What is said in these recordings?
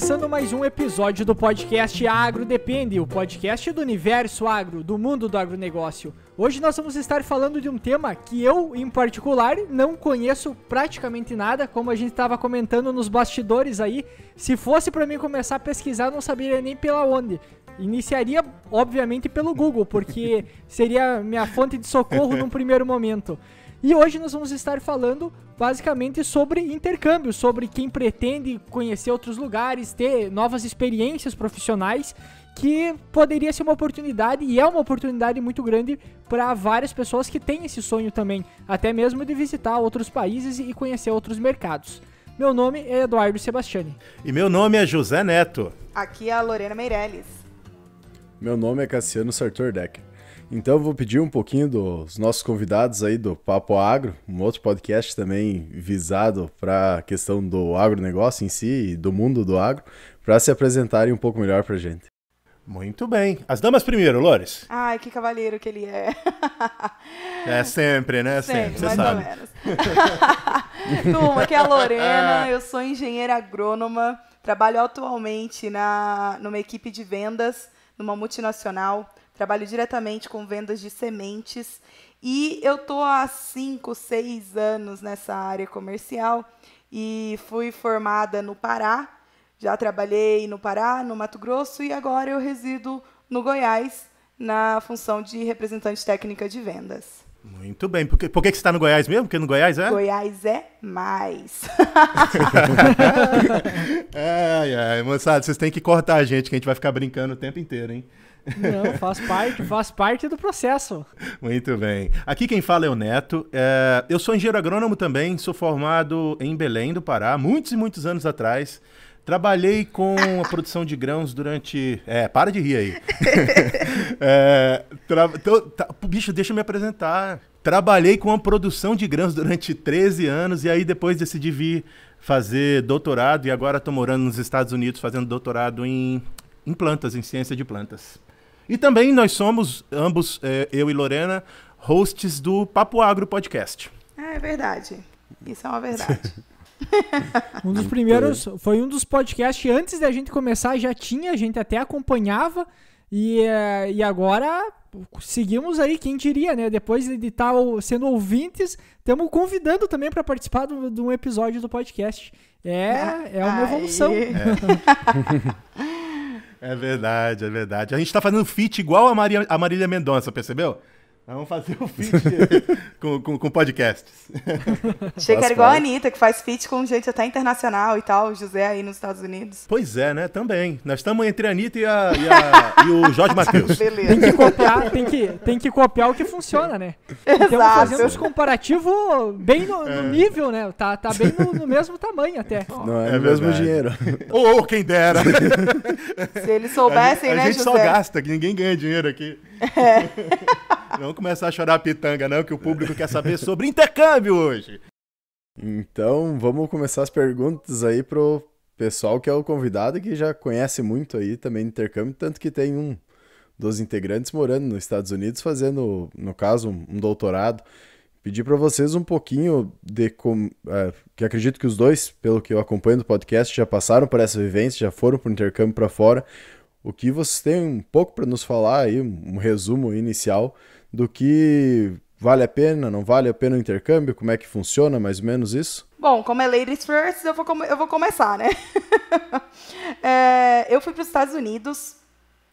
começando mais um episódio do podcast Agro Depende, o podcast do universo agro, do mundo do agronegócio. Hoje nós vamos estar falando de um tema que eu, em particular, não conheço praticamente nada, como a gente estava comentando nos bastidores aí. Se fosse para mim começar a pesquisar, não saberia nem pela onde. Iniciaria, obviamente, pelo Google, porque seria minha fonte de socorro num primeiro momento. E hoje nós vamos estar falando basicamente sobre intercâmbio, sobre quem pretende conhecer outros lugares, ter novas experiências profissionais, que poderia ser uma oportunidade e é uma oportunidade muito grande para várias pessoas que têm esse sonho também, até mesmo de visitar outros países e conhecer outros mercados. Meu nome é Eduardo Sebastiani. E meu nome é José Neto. Aqui é a Lorena Meirelles. Meu nome é Cassiano Sartor então eu vou pedir um pouquinho dos nossos convidados aí do Papo Agro, um outro podcast também visado para a questão do agronegócio em si e do mundo do agro, para se apresentarem um pouco melhor para gente. Muito bem. As damas primeiro, Lores. Ai, que cavalheiro que ele é. é sempre, né? Sempre, sempre. você sabe. Turma, aqui é a Lorena, eu sou engenheira agrônoma, trabalho atualmente na, numa equipe de vendas numa multinacional Trabalho diretamente com vendas de sementes e eu tô há cinco, seis anos nessa área comercial e fui formada no Pará. Já trabalhei no Pará, no Mato Grosso e agora eu resido no Goiás na função de representante técnica de vendas. Muito bem. Por que, por que, que você está no Goiás mesmo? Porque no Goiás é? Goiás é mais. ai, ai, moçada, vocês têm que cortar a gente, que a gente vai ficar brincando o tempo inteiro, hein? Não, faz parte, faz parte do processo. Muito bem. Aqui quem fala é o Neto. É, eu sou engenheiro agrônomo também, sou formado em Belém do Pará, muitos e muitos anos atrás. Trabalhei com a produção de grãos durante. É, para de rir aí. é, tra... Tá, bicho, deixa eu me apresentar. Trabalhei com a produção de grãos durante 13 anos e aí depois decidi vir fazer doutorado e agora estou morando nos Estados Unidos fazendo doutorado em, em plantas, em ciência de plantas. E também nós somos, ambos, é, eu e Lorena, hosts do Papo Agro Podcast. Ah, é verdade. Isso é uma verdade. um dos primeiros, foi um dos podcasts antes da gente começar, já tinha, a gente até acompanhava. E, eh, e agora seguimos aí, quem diria, né? Depois de estar tá sendo ouvintes, estamos convidando também para participar de um episódio do podcast. É, né? é uma evolução. É. É verdade, é verdade. A gente tá fazendo fit igual a, Maria, a Marília Mendonça, percebeu? Vamos fazer o um feat com, com, com, podcasts. Achei que era igual a Anitta, que faz feat com gente até internacional e tal, o José aí nos Estados Unidos. Pois é, né? Também. Nós estamos entre a Anitta e, a, e, a, e o Jorge Matheus. Beleza. Tem que, copiar, tem, que, tem que copiar o que funciona, né? Exato. Estamos fazendo os comparativos bem no, no é. nível, né? Tá, tá bem no, no mesmo tamanho até. Não, é, é o mesmo dinheiro. Ou oh, quem dera. Se eles soubessem, a, a né, José? A gente só gasta, que ninguém ganha dinheiro aqui. É. Não começar a chorar a pitanga, não, que o público quer saber sobre intercâmbio hoje. Então, vamos começar as perguntas aí pro pessoal que é o convidado que já conhece muito aí também intercâmbio, tanto que tem um dos integrantes morando nos Estados Unidos fazendo, no caso, um doutorado. Pedir para vocês um pouquinho de como. É, que acredito que os dois, pelo que eu acompanho do podcast, já passaram por essa vivência, já foram para o intercâmbio para fora. O que vocês têm um pouco para nos falar aí, um resumo inicial do que vale a pena, não vale a pena o intercâmbio, como é que funciona, mais ou menos isso? Bom, como é ladies first, eu vou, eu vou começar, né? é, eu fui para os Estados Unidos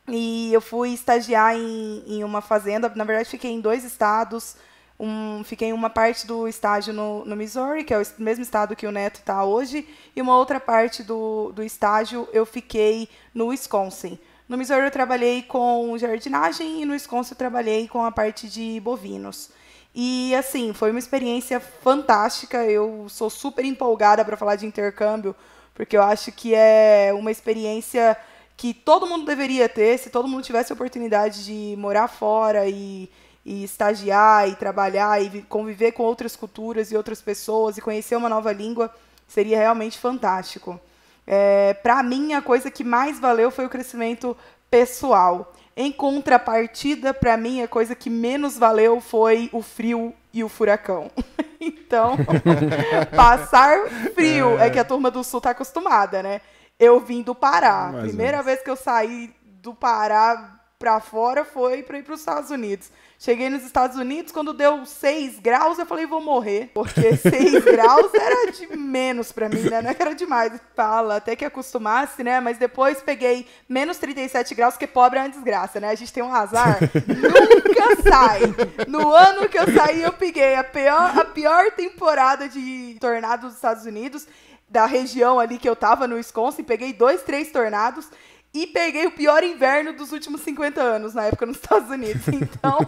e eu fui estagiar em, em uma fazenda, na verdade fiquei em dois estados, um, fiquei uma parte do estágio no, no, Missouri, que é o mesmo estado que o Neto está hoje, e uma outra parte do, do estágio eu fiquei no Wisconsin. No Missouri eu trabalhei com jardinagem e no Wisconsin eu trabalhei com a parte de bovinos. E assim, foi uma experiência fantástica. Eu sou super empolgada para falar de intercâmbio, porque eu acho que é uma experiência que todo mundo deveria ter, se todo mundo tivesse a oportunidade de morar fora e, e estagiar e trabalhar e conviver com outras culturas e outras pessoas e conhecer uma nova língua, seria realmente fantástico. É, Para mim, a coisa que mais valeu foi o crescimento pessoal. Em contrapartida, para mim, a coisa que menos valeu foi o frio e o furacão. então, passar frio é... é... que a turma do sul tá acostumada, né? Eu vim do Pará. Mais Primeira vez que eu saí do Pará para fora foi para ir para os Estados Unidos. Cheguei nos Estados Unidos, quando deu 6 graus, eu falei, vou morrer. Porque 6 graus era de menos para mim, né? Não é era demais. Fala, até que acostumasse, né? Mas depois peguei menos 37 graus, porque pobre é uma desgraça, né? A gente tem um azar. Nunca sai. No ano que eu saí, eu peguei a pior, a pior temporada de tornado dos Estados Unidos da região ali que eu tava no Wisconsin, peguei dois, três tornados e peguei o pior inverno dos últimos 50 anos na época nos Estados Unidos. Então,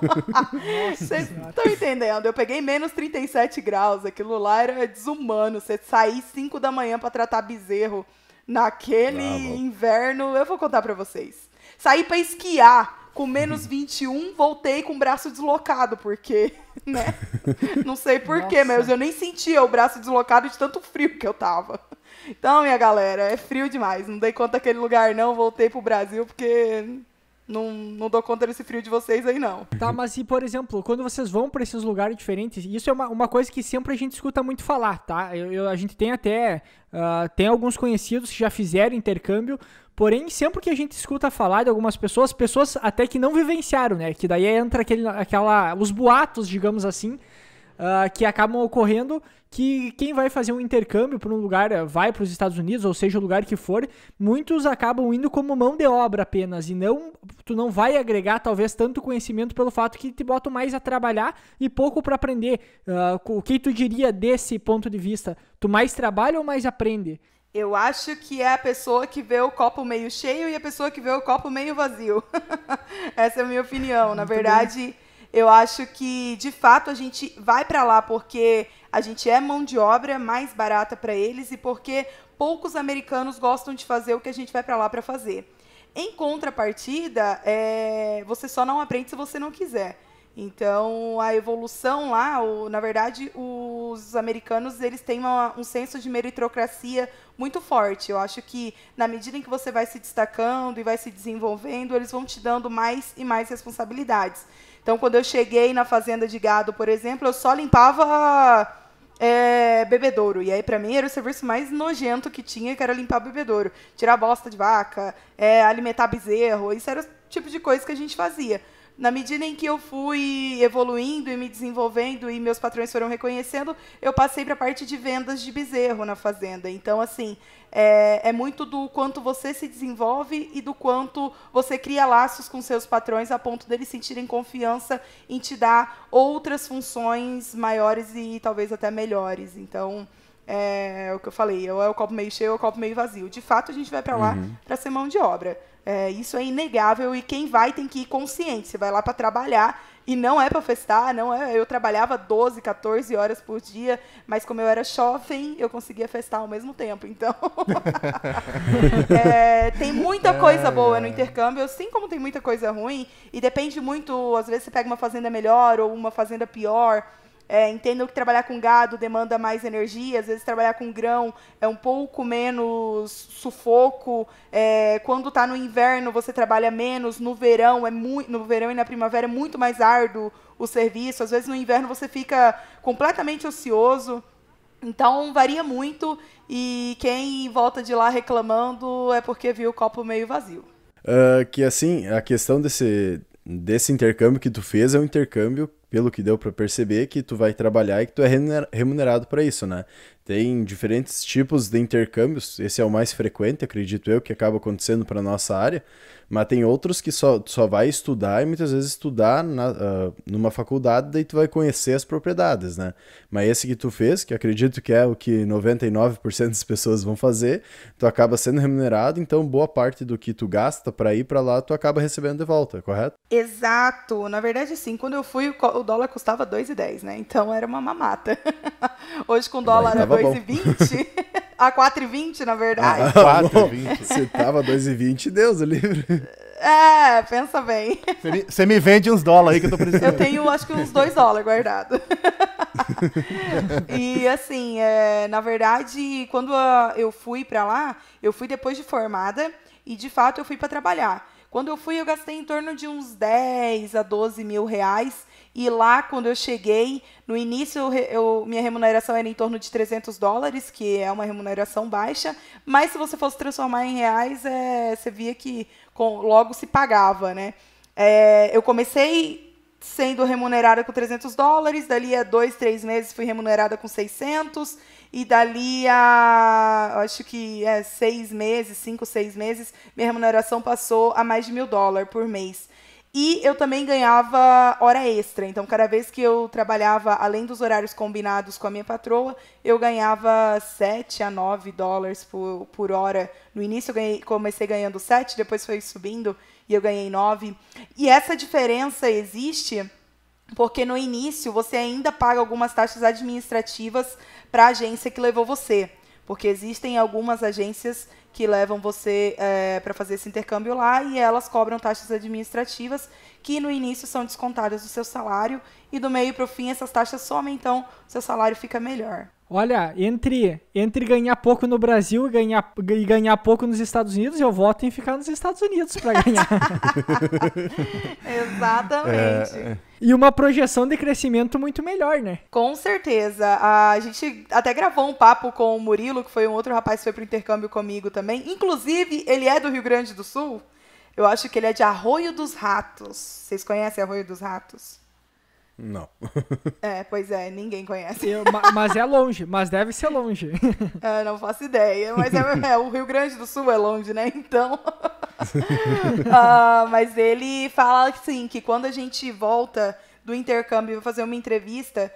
vocês estão entendendo. Eu peguei menos 37 graus, aquilo lá era desumano. Você sair 5 da manhã para tratar bezerro naquele ah, inverno, eu vou contar para vocês. Saí para esquiar com menos 21, voltei com o braço deslocado, porque, né? Não sei porquê, mas eu nem sentia o braço deslocado de tanto frio que eu tava. Então, minha galera, é frio demais. Não dei conta daquele lugar, não. Voltei pro Brasil porque não, não dou conta desse frio de vocês aí, não. Tá, mas e, por exemplo, quando vocês vão para esses lugares diferentes, isso é uma, uma coisa que sempre a gente escuta muito falar, tá? Eu, eu a gente tem até. Uh, tem alguns conhecidos que já fizeram intercâmbio, porém, sempre que a gente escuta falar de algumas pessoas, pessoas até que não vivenciaram, né? Que daí entra aquele, aquela, os boatos, digamos assim, uh, que acabam ocorrendo que quem vai fazer um intercâmbio para um lugar, ah, vai para os Estados Unidos, ou seja, o lugar que for, muitos acabam indo como mão de obra apenas, e não tu não vai agregar talvez tanto conhecimento pelo fato que te botam mais a trabalhar e pouco para aprender. Uh, o que tu diria desse ponto de vista? Tu mais trabalha ou mais aprende? Eu acho que é a pessoa que vê o copo meio cheio e a pessoa que vê o copo meio vazio. Essa é a minha opinião. Muito na verdade, bem eu acho que, de fato, a gente vai para lá porque a gente é mão de obra mais barata para eles e porque poucos americanos gostam de fazer o que a gente vai para lá para fazer. Em contrapartida, é, você só não aprende se você não quiser. Então, a evolução lá, o, na verdade, os americanos eles têm uma, um senso de meritocracia muito forte. Eu acho que, na medida em que você vai se destacando e vai se desenvolvendo, eles vão te dando mais e mais responsabilidades. Então, quando eu cheguei na fazenda de gado, por exemplo, eu só limpava é, bebedouro. E aí, para mim, era o serviço mais nojento que tinha, que era limpar bebedouro. Tirar bosta de vaca, é, alimentar bezerro. Isso era o tipo de coisa que a gente fazia na medida em que eu fui evoluindo e me desenvolvendo e meus patrões foram reconhecendo, eu passei para a parte de vendas de bezerro na fazenda. Então, assim, é, é, muito do quanto você se desenvolve e do quanto você cria laços com seus patrões a ponto deles sentirem confiança em te dar outras funções maiores e talvez até melhores. Então. É, é o que eu falei, ou é o copo meio cheio ou é o copo meio vazio. De fato, a gente vai para lá uhum. para ser mão de obra. É, isso é inegável e quem vai tem que ir consciente. Você vai lá para trabalhar e não é para festar, não é. Eu trabalhava 12, 14 horas por dia, mas como eu era jovem, eu conseguia festar ao mesmo tempo. Então, é, tem muita coisa boa no intercâmbio, assim como tem muita coisa ruim. E depende muito. Às vezes você pega uma fazenda melhor ou uma fazenda pior é, entendam que trabalhar com gado demanda mais energia, às vezes trabalhar com grão é um pouco menos sufoco. É, quando está no inverno você trabalha menos, no verão é muito, no verão e na primavera é muito mais árduo o serviço. Às vezes no inverno você fica completamente ocioso. Então varia muito e quem volta de lá reclamando é porque viu o copo meio vazio. Uh, que assim, a questão desse, desse intercâmbio que tu fez é um intercâmbio, pelo que deu para perceber, que tu vai trabalhar e que tu é remunerado para isso, né? Tem diferentes tipos de intercâmbios, esse é o mais frequente, acredito eu, que acaba acontecendo para nossa área. Mas tem outros que só, só vai estudar e muitas vezes estudar na, uh, numa faculdade, daí tu vai conhecer as propriedades, né? Mas esse que tu fez, que acredito que é o que 99% das pessoas vão fazer, tu acaba sendo remunerado, então boa parte do que tu gasta para ir para lá, tu acaba recebendo de volta, correto? Exato. Na verdade, sim. Quando eu fui, o dólar custava 2,10, né? Então era uma mamata. Hoje com dólar a 2,20... a 4,20, na verdade. Ah, 4,20. Você tava 2,20, Deus, livre. É, pensa bem. Você me, me, vende uns dólares aí que eu tô precisando. Eu tenho, acho que uns dois dólares guardado. e assim, é, na verdade, quando a, eu fui para lá, eu fui depois de formada e de fato eu fui para trabalhar. Quando eu fui, eu gastei em torno de uns 10 a 12 mil reais. E lá, quando eu cheguei, no início, eu, eu, minha remuneração era em torno de 300 dólares, que é uma remuneração baixa. Mas se você fosse transformar em reais, é, você via que com, logo se pagava, né? É, eu comecei sendo remunerada com 300 dólares, dali a dois, três meses fui remunerada com 600, e dali a, acho que é, seis meses, cinco, seis meses, minha remuneração passou a mais de mil dólares por mês. E eu também ganhava hora extra. Então, cada vez que eu trabalhava, além dos horários combinados com a minha patroa, eu ganhava 7 a 9 dólares por, por hora. No início, eu ganhei, comecei ganhando 7, depois foi subindo e eu ganhei 9. E essa diferença existe porque no início você ainda paga algumas taxas administrativas para a agência que levou você. Porque existem algumas agências que levam você é, eh, para fazer esse intercâmbio lá e elas cobram taxas administrativas que no início são descontadas do seu salário e do meio para o fim essas taxas somem, então seu salário fica melhor. Olha, entre, entre ganhar pouco no Brasil e ganhar, e ganhar pouco nos Estados Unidos, eu voto em ficar nos Estados Unidos para ganhar. Exatamente. É, é, E uma projeção de crescimento muito melhor, né? Com certeza. A gente até gravou um papo com o Murilo, que foi um outro rapaz que foi o intercâmbio comigo também. Inclusive, ele é do Rio Grande do Sul. Eu acho que ele é de Arroio dos Ratos. Vocês conhecem Arroio dos Ratos? Não. é, pois é, ninguém conhece. Eu, mas é longe, mas deve ser longe. é, não faço ideia, mas é, é, o Rio Grande do Sul é longe, né? Então. uh, mas ele fala assim que quando a gente volta do intercâmbio e vai fazer uma entrevista,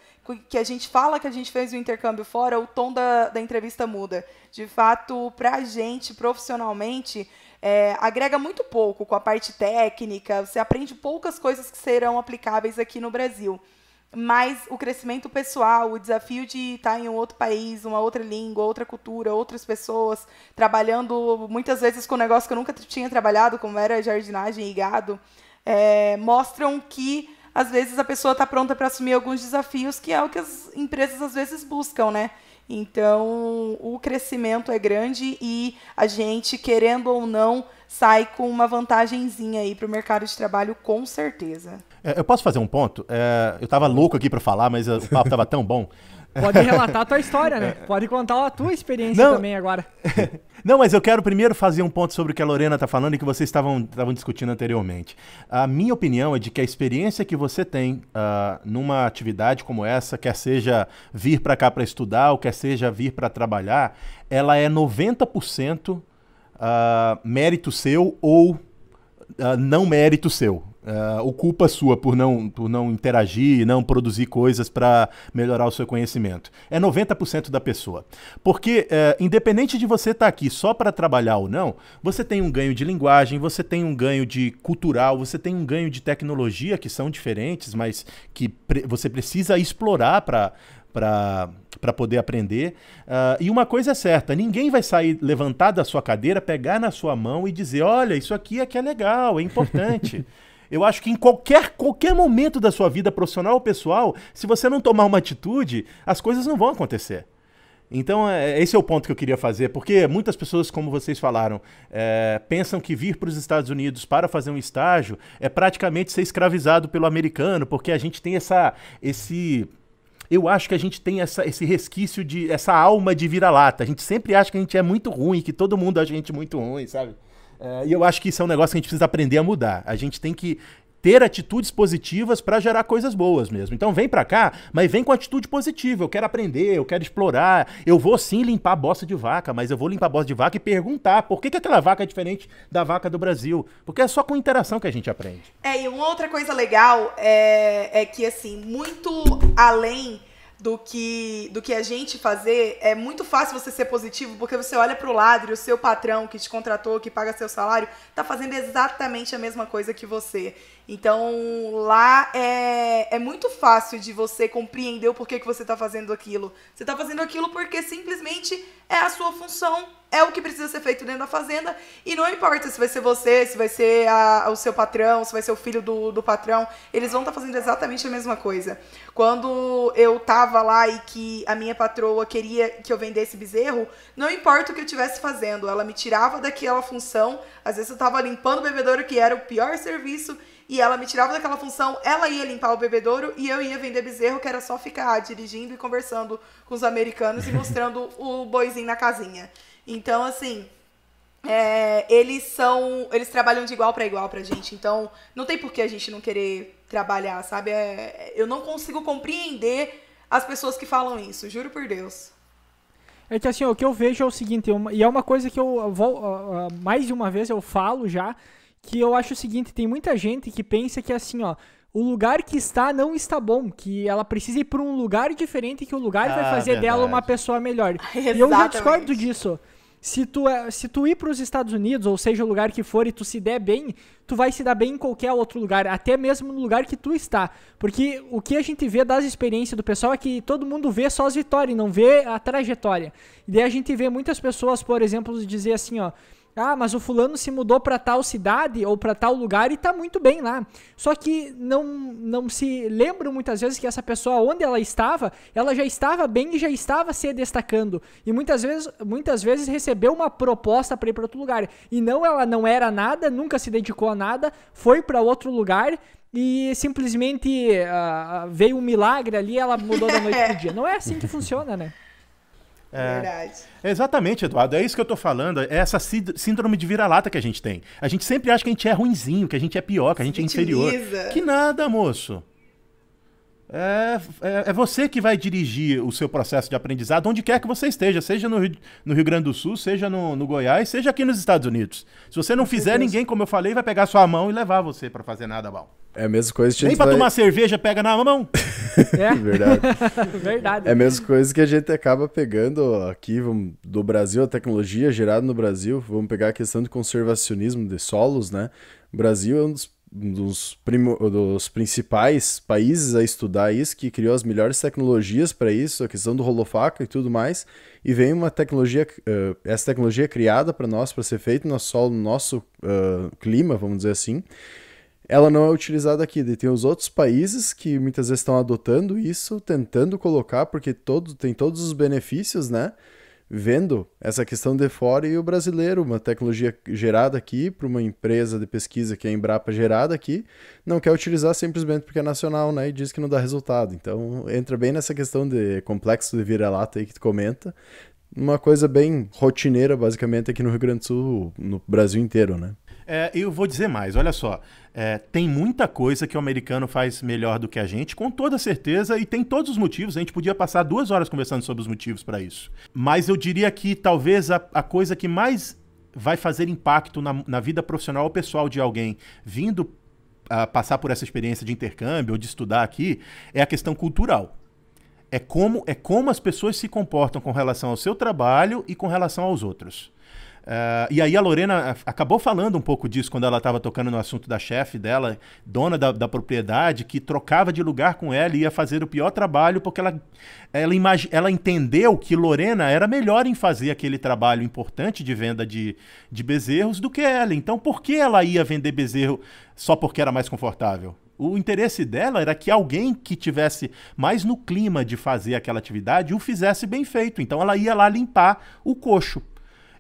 que a gente fala que a gente fez o intercâmbio fora, o tom da, da entrevista muda. De fato, pra gente, profissionalmente, é, agrega muito pouco com a parte técnica, você aprende poucas coisas que serão aplicáveis aqui no Brasil. Mas o crescimento pessoal, o desafio de estar em um outro país, uma outra língua, outra cultura, outras pessoas, trabalhando muitas vezes com um negócio que eu nunca tinha trabalhado, como era jardinagem e gado, é, mostram que às vezes a pessoa está pronta para assumir alguns desafios, que é o que as empresas às vezes buscam, né? Então, o crescimento é grande e a gente, querendo ou não, sai com uma vantagemzinha aí para o mercado de trabalho, com certeza. É, eu posso fazer um ponto? É, eu estava louco aqui para falar, mas é, o papo estava tão bom. Pode relatar a tua história, né? É. Pode contar a tua experiência Não. também agora. Não, mas eu quero primeiro fazer um ponto sobre o que a Lorena está falando e que vocês estavam discutindo anteriormente. A minha opinião é de que a experiência que você tem uh, numa atividade como essa, quer seja vir para cá para estudar ou quer seja vir para trabalhar, ela é 90% uh, ah, mérito seu ou uh, não mérito seu. Uh, culpa sua por não, por não interagir, não produzir coisas para melhorar o seu conhecimento. É 90% da pessoa. Porque, uh, independente de você estar tá aqui só para trabalhar ou não, você tem um ganho de linguagem, você tem um ganho de cultural, você tem um ganho de tecnologia que são diferentes, mas que pre você precisa explorar para para poder aprender. Uh, e uma coisa é certa: ninguém vai sair levantar da sua cadeira, pegar na sua mão e dizer: olha, isso aqui é que é legal, é importante. Eu acho que em qualquer, qualquer momento da sua vida profissional ou pessoal, se você não tomar uma atitude, as coisas não vão acontecer. Então, é, é, esse é o ponto que eu queria fazer, porque muitas pessoas, como vocês falaram, é, pensam que vir para os Estados Unidos para fazer um estágio é praticamente ser escravizado pelo americano, porque a gente tem essa, esse eu acho que a gente tem essa, esse resquício de. essa alma de vira-lata. A gente sempre acha que a gente é muito ruim, que todo mundo acha a gente muito ruim, sabe? É, e eu acho que isso é um negócio que a gente precisa aprender a mudar. A gente tem que ter atitudes positivas para gerar coisas boas mesmo. Então vem para cá, mas vem com atitude positiva. Eu quero aprender, eu quero explorar. Eu vou sim limpar a bosta de vaca, mas eu vou limpar a bosta de vaca e perguntar por que, que aquela vaca é diferente da vaca do Brasil. Porque é só com interação que a gente aprende. É, e uma outra coisa legal é, é que, assim, muito além do que do que a gente fazer, é muito fácil você ser positivo, porque você olha para o lado e o seu patrão que te contratou, que paga seu salário, tá fazendo exatamente a mesma coisa que você. Então, lá é, é muito fácil de você compreender o porquê que você está fazendo aquilo. Você está fazendo aquilo porque simplesmente é a sua função é o que precisa ser feito dentro da fazenda. E não importa se vai ser você, se vai ser a, o seu patrão, se vai ser o filho do, do patrão, eles vão estar tá fazendo exatamente a mesma coisa. Quando eu tava lá e que a minha patroa queria que eu vendesse bezerro, não importa o que eu estivesse fazendo, ela me tirava daquela função. Às vezes eu tava limpando o bebedouro, que era o pior serviço, e ela me tirava daquela função, ela ia limpar o bebedouro e eu ia vender bezerro, que era só ficar dirigindo e conversando com os americanos e mostrando o boizinho na casinha. Então, assim, é, eles são. Eles trabalham de igual para igual pra gente. Então, não tem por que a gente não querer trabalhar, sabe? É, eu não consigo compreender as pessoas que falam isso, juro por Deus. É que assim, o que eu vejo é o seguinte, é e é uma coisa que eu vou. mais de uma vez eu falo já, que eu acho o seguinte, tem muita gente que pensa que assim, ó o lugar que está não está bom, que ela precisa ir para um lugar diferente que o lugar ah, vai fazer verdade. dela uma pessoa melhor. Exatamente. E eu já discordo disso. Se tu, é, se tu ir para os Estados Unidos, ou seja, o lugar que for, e tu se der bem, tu vai se dar bem em qualquer outro lugar, até mesmo no lugar que tu está. Porque o que a gente vê das experiências do pessoal é que todo mundo vê só as vitórias, não vê a trajetória. E daí a gente vê muitas pessoas, por exemplo, dizer assim, ó ah, mas o fulano se mudou para tal cidade ou para tal lugar e está muito bem lá. Só que não, não se lembram muitas vezes que essa pessoa, onde ela estava, ela já estava bem e já estava se destacando. E muitas vezes, muitas vezes recebeu uma proposta para ir para outro lugar. E não, ela não era nada, nunca se dedicou a nada, foi para outro lugar e simplesmente uh, veio um milagre ali ela mudou da noite pro dia. Não é assim que funciona, né? É, Verdade. Exatamente, Eduardo. É isso que eu tô falando. É essa síndrome de vira-lata que a gente tem. A gente sempre acha que a gente é ruinzinho, que a gente é pior, que a gente é inferior. Que nada, moço. É, é, é, você que vai dirigir o seu processo de aprendizado onde quer que você esteja, seja no Rio, no Rio Grande do Sul, seja no, no, Goiás, seja aqui nos Estados Unidos. Se você não Com fizer, certeza. ninguém, como eu falei, vai pegar sua mão e levar você para fazer nada mal. É a mesma coisa que a gente. Nem pra vai... tomar cerveja pega na mão. É. é. Verdade. Verdade. É a mesma coisa que a gente acaba pegando aqui vamos, do Brasil, a tecnologia gerada no Brasil. Vamos pegar a questão de conservacionismo de solos, né? O Brasil é um dos dos, dos principais países a estudar isso, que criou as melhores tecnologias para isso, a questão do rolofaca e tudo mais, e vem uma tecnologia, uh, essa tecnologia criada para nós, para ser feita no solo, no nosso uh, clima, vamos dizer assim, ela não é utilizada aqui. E tem os outros países que muitas vezes estão adotando isso, tentando colocar, porque todo, tem todos os benefícios, né? vendo essa questão de fora e o brasileiro, uma tecnologia gerada aqui para uma empresa de pesquisa que é a Embrapa gerada aqui, não quer utilizar simplesmente porque é nacional, né? E diz que não dá resultado. Então entra bem nessa questão de complexo de vira-lata aí que tu comenta. Uma coisa bem rotineira, basicamente, aqui no Rio Grande do Sul, no Brasil inteiro, né? É, eu vou dizer mais, olha só. É, tem muita coisa que o americano faz melhor do que a gente, com toda certeza, e tem todos os motivos. A gente podia passar duas horas conversando sobre os motivos para isso. Mas eu diria que talvez a, a coisa que mais vai fazer impacto na, na vida profissional ou pessoal de alguém vindo a passar por essa experiência de intercâmbio ou de estudar aqui é a questão cultural. É como, é como as pessoas se comportam com relação ao seu trabalho e com relação aos outros. Uh, e aí a Lorena acabou falando um pouco disso quando ela estava tocando no assunto da chefe dela, dona da, da, propriedade, que trocava de lugar com ela e ia fazer o pior trabalho porque ela, ela, ela entendeu que Lorena era melhor em fazer aquele trabalho importante de venda de, de bezerros do que ela. Então por que ela ia vender bezerro só porque era mais confortável? O interesse dela era que alguém que tivesse mais no clima de fazer aquela atividade o fizesse bem feito. Então ela ia lá limpar o coxo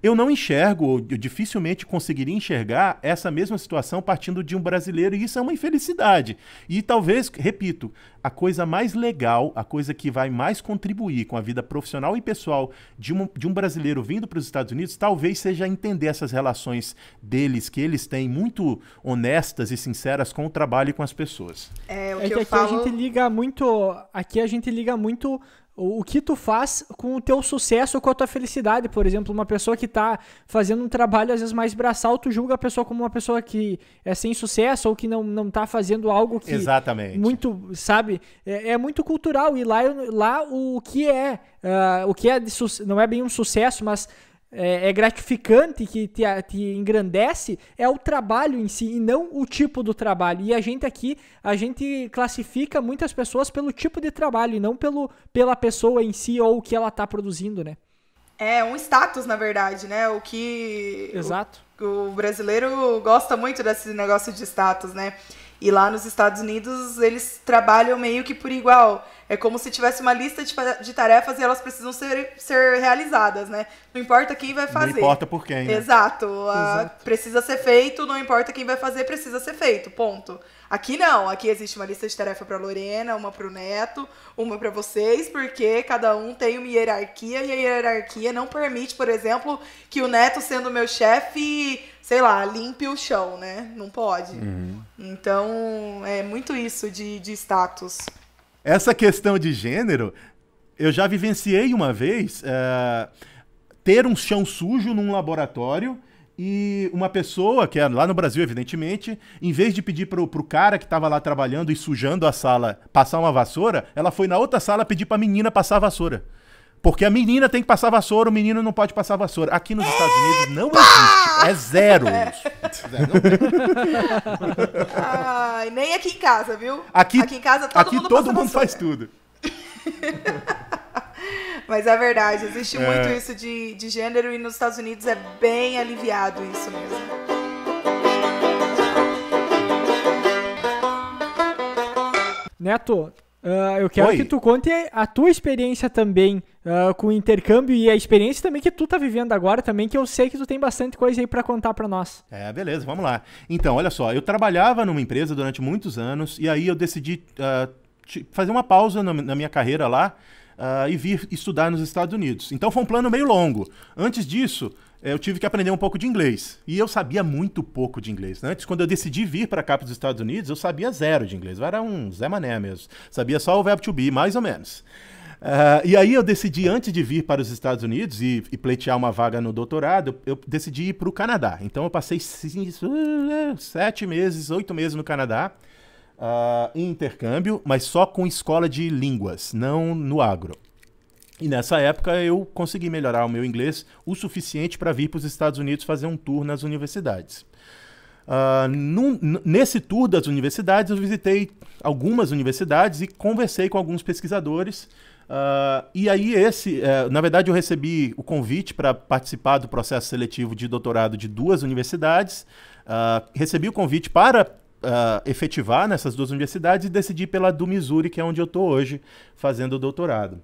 eu não enxergo, ou dificilmente conseguiria enxergar essa mesma situação partindo de um brasileiro, e isso é uma infelicidade. E talvez, repito, a coisa mais legal, a coisa que vai mais contribuir com a vida profissional e pessoal de um, de um brasileiro vindo para os Estados Unidos, talvez seja entender essas relações deles, que eles têm, muito honestas e sinceras com o trabalho e com as pessoas. É, o é que, é que eu aqui falo... a gente liga muito. Aqui a gente liga muito o que tu faz com o teu sucesso ou com a tua felicidade, por exemplo, uma pessoa que está fazendo um trabalho às vezes mais braçal, tu julga a pessoa como uma pessoa que é sem sucesso ou que não não tá fazendo algo que Exatamente. muito, sabe? É, é muito cultural e lá lá o que é, uh, o que é de, não é bem um sucesso, mas é, é, gratificante, que te, te, engrandece, é o trabalho em si e não o tipo do trabalho. E a gente aqui, a gente classifica muitas pessoas pelo tipo de trabalho e não pelo, pela pessoa em si ou o que ela está produzindo, né? É um status, na verdade, né? O que. Exato. O, o brasileiro gosta muito desse negócio de status, né? E lá nos Estados Unidos, eles trabalham meio que por igual. É como se tivesse uma lista de, de tarefas e elas precisam ser, ser realizadas, né? Não importa quem vai fazer. Não importa por quem. Né? Exato. Ah, Exato. Precisa ser feito, não importa quem vai fazer, precisa ser feito. Ponto. Aqui não, aqui existe uma lista de tarefa para Lorena, uma para o Neto, uma para vocês, porque cada um tem uma hierarquia e a hierarquia não permite, por exemplo, que o Neto, sendo meu chefe, sei lá, limpe o chão, né? Não pode. Uhum. Então, é muito isso de, de status. Essa questão de gênero, eu já vivenciei uma vez é, ter um chão sujo num laboratório e uma pessoa, que é lá no Brasil, evidentemente, em vez de pedir pro, pro cara que estava lá trabalhando e sujando a sala passar uma vassoura, ela foi na outra sala pedir pra menina passar a vassoura. Porque a menina tem que passar vassoura, o menino não pode passar vassoura. Aqui nos Estados Unidos não existe. É zero isso. Ai, nem aqui em casa, viu? Aqui, aqui em casa todo aqui mundo, todo mundo faz tudo. Mas é verdade, existe é. muito isso de, de gênero e nos Estados Unidos é bem aliviado isso mesmo. Neto, uh, eu quero Oi. que tu conte a tua experiência também uh, com o intercâmbio e a experiência também que tu tá vivendo agora também, que eu sei que tu tem bastante coisa aí para contar para nós. É, beleza, vamos lá. Então, olha só, eu trabalhava numa empresa durante muitos anos e aí eu decidi uh, fazer uma pausa na, na minha carreira lá uh, e vir estudar nos Estados Unidos. Então foi um plano meio longo. Antes disso, eu tive que aprender um pouco de inglês. E eu sabia muito pouco de inglês. Né? Antes, quando eu decidi vir para cá, para os Estados Unidos, eu sabia zero de inglês. Eu era um Zé Mané mesmo. Sabia só o verbo to be, mais ou menos. Uh, e aí eu decidi, antes de vir para os Estados Unidos e, e pleitear uma vaga no doutorado, eu decidi ir para o Canadá. Então eu passei eh, sete meses, oito meses no Canadá, uh, em intercâmbio, mas só com escola de línguas, não no agro. E nessa época eu consegui melhorar o meu inglês o suficiente para vir para os Estados Unidos fazer um tour nas universidades. Uh, num, nesse tour das universidades, eu visitei algumas universidades e conversei com alguns pesquisadores Uh, e aí esse, uh, na verdade eu recebi o convite para participar do processo seletivo de doutorado de duas universidades, uh, recebi o convite para ah, efetivar nessas duas universidades e decidi pela do Missouri, que é onde eu estou hoje fazendo o doutorado.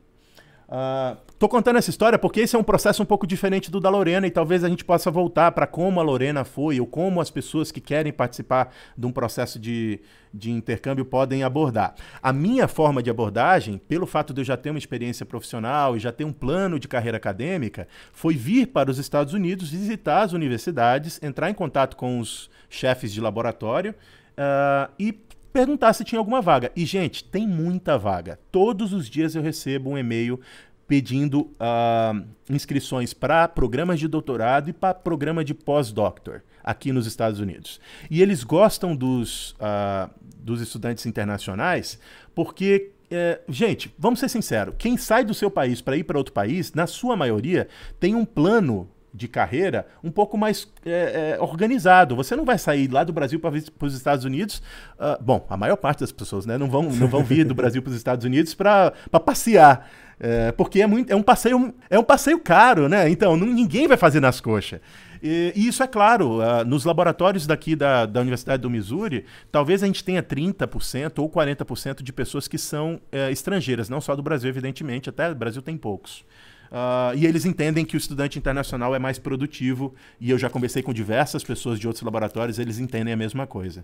Uh, tô contando essa história porque esse é um processo um pouco diferente do da Lorena e talvez a gente possa voltar para como a Lorena foi ou como as pessoas que querem participar de um processo de, de intercâmbio podem abordar. A minha forma de abordagem, pelo fato de eu já ter uma experiência profissional e já ter um plano de carreira acadêmica, foi vir para os Estados Unidos, visitar as universidades, entrar em contato com os chefes de laboratório uh, e perguntar se tinha alguma vaga. E, gente, tem muita vaga. Todos os dias eu recebo um e-mail pedindo uh, inscrições para programas de doutorado e para programa de pós-doctor aqui nos Estados Unidos. E eles gostam dos, uh, dos estudantes internacionais porque é, gente, vamos ser sinceros. Quem sai do seu país para ir para outro país, na sua maioria, tem um plano de carreira um pouco mais é, é, organizado. Você não vai sair lá do Brasil para os Estados Unidos. Uh, bom, a maior parte das pessoas né, não, vão, não vão vir do Brasil para os Estados Unidos para passear. É, porque é, muito, é, um passeio, é um passeio caro, né? Então, não, ninguém vai fazer nas coxas. E, e isso é claro, uh, nos laboratórios daqui da, da Universidade do Missouri, talvez a gente tenha 30% ou 40% de pessoas que são uh, estrangeiras, não só do Brasil, evidentemente, até o Brasil tem poucos. Uh, e eles entendem que o estudante internacional é mais produtivo, e eu já conversei com diversas pessoas de outros laboratórios, eles entendem a mesma coisa.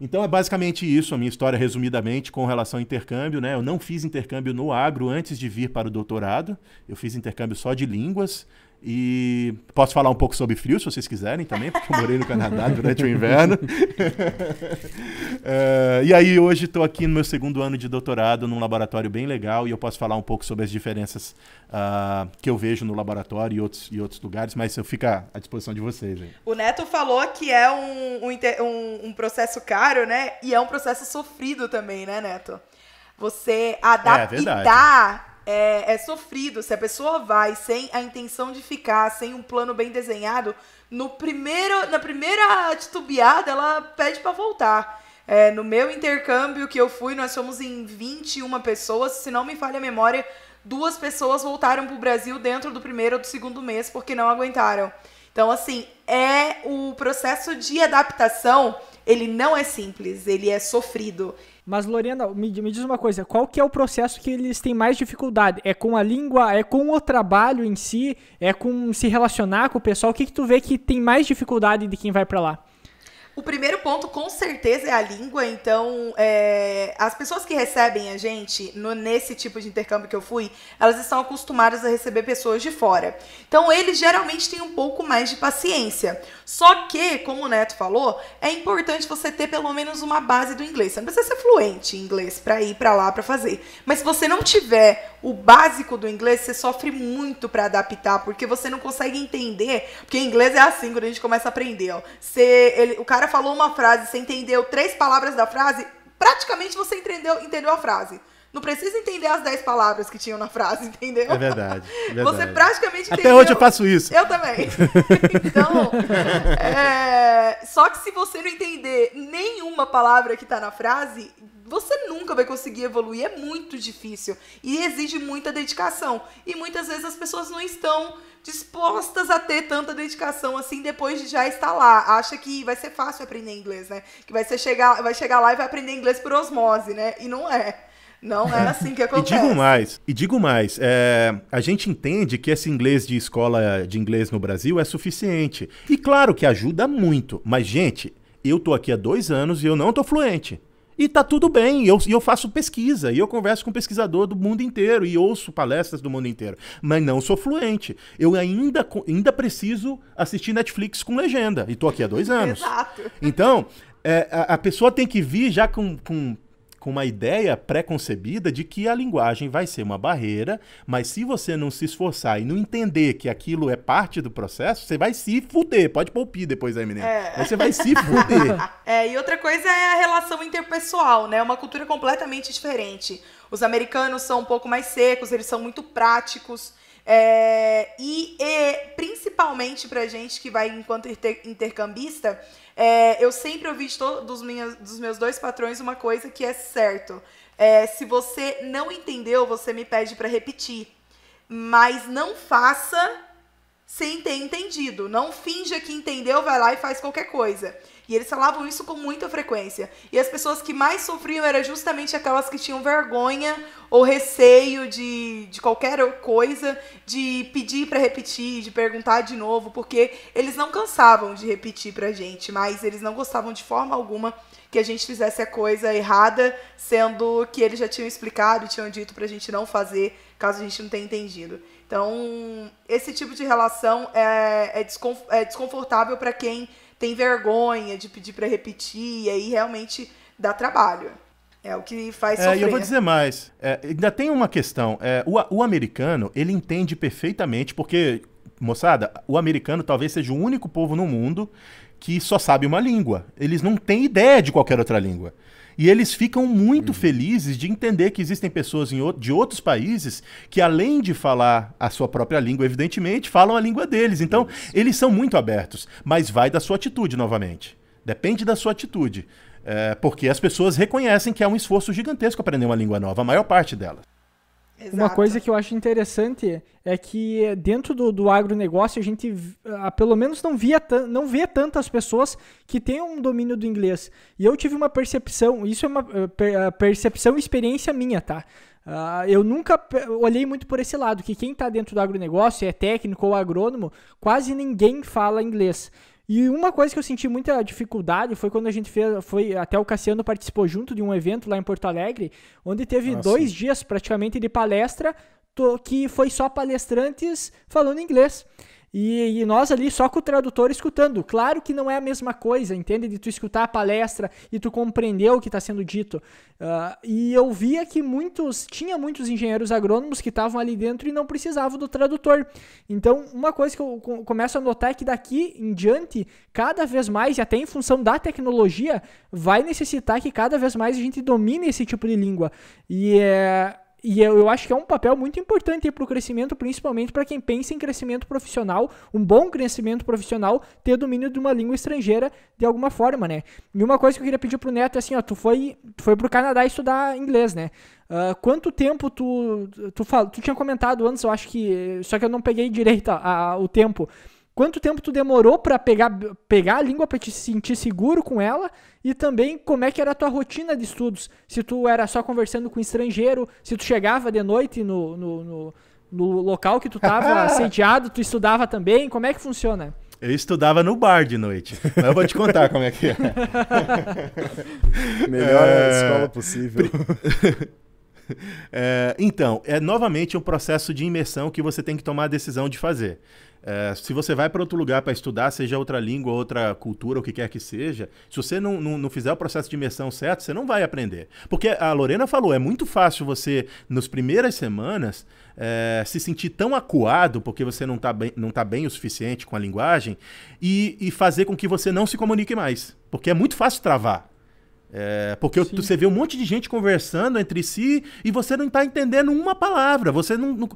Então é basicamente isso a minha história resumidamente com relação ao intercâmbio, né? Eu não fiz intercâmbio no agro antes de vir para o doutorado. Eu fiz intercâmbio só de línguas. E posso falar um pouco sobre frio, se vocês quiserem também, porque eu morei no Canadá durante o inverno. uh, e aí, hoje estou aqui no meu segundo ano de doutorado, num laboratório bem legal, e eu posso falar um pouco sobre as diferenças uh, que eu vejo no laboratório e outros, e outros lugares, mas eu fico à disposição de vocês. Hein? O Neto falou que é um, um, um processo caro, né? E é um processo sofrido também, né, Neto? Você é, é adaptar é, é, é sofrido se a pessoa vai sem a intenção de ficar, sem um plano bem desenhado. No primeiro, na primeira titubeada, ela pede para voltar. É, no meu intercâmbio que eu fui, nós fomos em 21 pessoas, se não me falha a memória, duas pessoas voltaram para o Brasil dentro do primeiro ou do segundo mês porque não aguentaram. Então, assim, é o processo de adaptação ele não é simples, ele é sofrido. Mas, Lorena, me, me, diz uma coisa, qual que é o processo que eles têm mais dificuldade? É com a língua, é com o trabalho em si, é com se relacionar com o pessoal? O que, que tu vê que tem mais dificuldade de quem vai para lá? O primeiro ponto, com certeza, é a língua. Então, é, as pessoas que recebem a gente no, nesse tipo de intercâmbio que eu fui, elas estão acostumadas a receber pessoas de fora. Então, eles geralmente têm um pouco mais de paciência. Só que, como o Neto falou, é importante você ter pelo menos uma base do inglês. Você não precisa ser fluente em inglês para ir para lá para fazer. Mas se você não tiver o básico do inglês, você sofre muito para adaptar, porque você não consegue entender. Porque inglês é assim quando a gente começa a aprender, ó. Você, ele, o cara falou uma frase, você entendeu três palavras da frase, praticamente você entendeu, entendeu a frase. Não precisa entender as 10 palavras que tinham na frase, entendeu? É verdade. verdade. Você praticamente Até entendeu. Até hoje eu faço isso. Eu também. então, é... só que se você não entender nenhuma palavra que tá na frase, você nunca vai conseguir evoluir. É muito difícil e exige muita dedicação. E muitas vezes as pessoas não estão dispostas a ter tanta dedicação assim depois de já estar lá. Acha que vai ser fácil aprender inglês, né? Que vai ser chegar, vai chegar lá e vai aprender inglês por osmose, né? E não é. Não é assim que acontece. e digo mais, e digo mais, é, a gente entende que esse inglês de escola de inglês no Brasil é suficiente. E claro que ajuda muito, mas gente, eu tô aqui há dois anos e eu não tô fluente. E tá tudo bem, e eu, eu faço pesquisa, e eu converso com pesquisador do mundo inteiro, e ouço palestras do mundo inteiro, mas não sou fluente. Eu ainda, ainda preciso assistir Netflix com legenda, e tô aqui há dois anos. Exato. Então, é, a, a pessoa tem que vir já com, com com uma ideia pré-concebida de que a linguagem vai ser uma barreira, mas se você não se esforçar e não entender que aquilo é parte do processo, você vai se fuder. Pode poupir depois aí, menina. É. Mas você vai se fuder. É, e outra coisa é a relação interpessoal, né? É uma cultura completamente diferente. Os americanos são um pouco mais secos, eles são muito práticos. É, e, e principalmente pra gente que vai enquanto intercambista, é, eu sempre ouvi de todos minhas, dos meus dois patrões uma coisa que é certo. É, se você não entendeu, você me pede para repetir. Mas não faça sem ter entendido. Não finja que entendeu, vai lá e faz qualquer coisa. E eles falavam isso com muita frequência. E as pessoas que mais sofriam eram justamente aquelas que tinham vergonha ou receio de, de qualquer coisa, de pedir para repetir, de perguntar de novo, porque eles não cansavam de repetir pra gente, mas eles não gostavam de forma alguma que a gente fizesse a coisa errada, sendo que eles já tinham explicado, e tinham dito pra gente não fazer, caso a gente não tenha entendido. Então, esse tipo de relação é, é, é desconfortável para quem tem vergonha de pedir para repetir, e aí realmente dá trabalho. É o que faz é, sofrer. eu vou dizer mais. É, ainda tem uma questão. É, o, o americano, ele entende perfeitamente, porque, moçada, o americano talvez seja o único povo no mundo que só sabe uma língua. Eles não têm ideia de qualquer outra língua. E eles ficam muito uhum. felizes de entender que existem pessoas de outros países que, além de falar a sua própria língua, evidentemente, falam a língua deles. Então, Isso. eles são muito abertos. Mas vai da sua atitude novamente. Depende da sua atitude. É, porque as pessoas reconhecem que é um esforço gigantesco aprender uma língua nova, a maior parte delas. Exato. Uma coisa que eu acho interessante é que dentro do, do agronegócio a gente, ah, pelo menos, não, via não vê tantas pessoas que têm um domínio do inglês. E eu tive uma percepção, isso é uma eh, per, ah, percepção e experiência minha, tá? Ah, eu nunca olhei muito por esse lado, que quem está dentro do agronegócio, é técnico ou agrônomo, quase ninguém fala inglês. E uma coisa que eu senti muita dificuldade foi quando a gente fez, foi até o Cassiano participou junto de um evento lá em Porto Alegre, onde teve Nossa. Ah, dois dias praticamente de palestra que foi só palestrantes falando inglês. E, e, nós ali só com o tradutor escutando. Claro que não é a mesma coisa, entende? De tu escutar a palestra e tu compreender o que está sendo dito. Uh, e eu via que muitos, tinha muitos engenheiros agrônomos que estavam ali dentro e não precisavam do tradutor. Então, uma coisa que eu começo a notar é que daqui em diante, cada vez mais, e até em função da tecnologia, vai necessitar que cada vez mais a gente domine esse tipo de língua. E é e eu, eu acho que é um papel muito importante para o crescimento, principalmente para quem pensa em crescimento profissional, um bom crescimento profissional, ter domínio de uma língua estrangeira de alguma forma, né? E uma coisa que eu queria pedir pro Neto é assim, ó, tu foi, tu foi pro Canadá estudar inglês, né? Uh, quanto tempo tu tu, tu, tu, tu tinha comentado antes, eu acho que, só que eu não peguei direito a, a o tempo, Quanto tempo tu demorou para pegar, pegar a língua para te sentir seguro com ela? E também como é que era a tua rotina de estudos? Se tu era só conversando com estrangeiro, se tu chegava de noite no, no, no, no local que tu estava sediado, tu estudava também? Como é que funciona? Eu estudava no bar de noite. Mas eu vou te contar como é que é. Melhor é... escola possível. É, então, é novamente um processo de imersão que você tem que tomar a decisão de fazer. É, se você vai para outro lugar para estudar, seja outra língua, outra cultura, o que quer que seja, se você não, não, não, fizer o processo de imersão certo, você não vai aprender. Porque a Lorena falou, é muito fácil você, nas primeiras semanas, é, se sentir tão acuado porque você não está bem, não tá bem o suficiente com a linguagem e, e fazer com que você não se comunique mais. Porque é muito fácil travar. É, porque Sim. você vê um monte de gente conversando entre si e você não está entendendo uma palavra. Você não, não,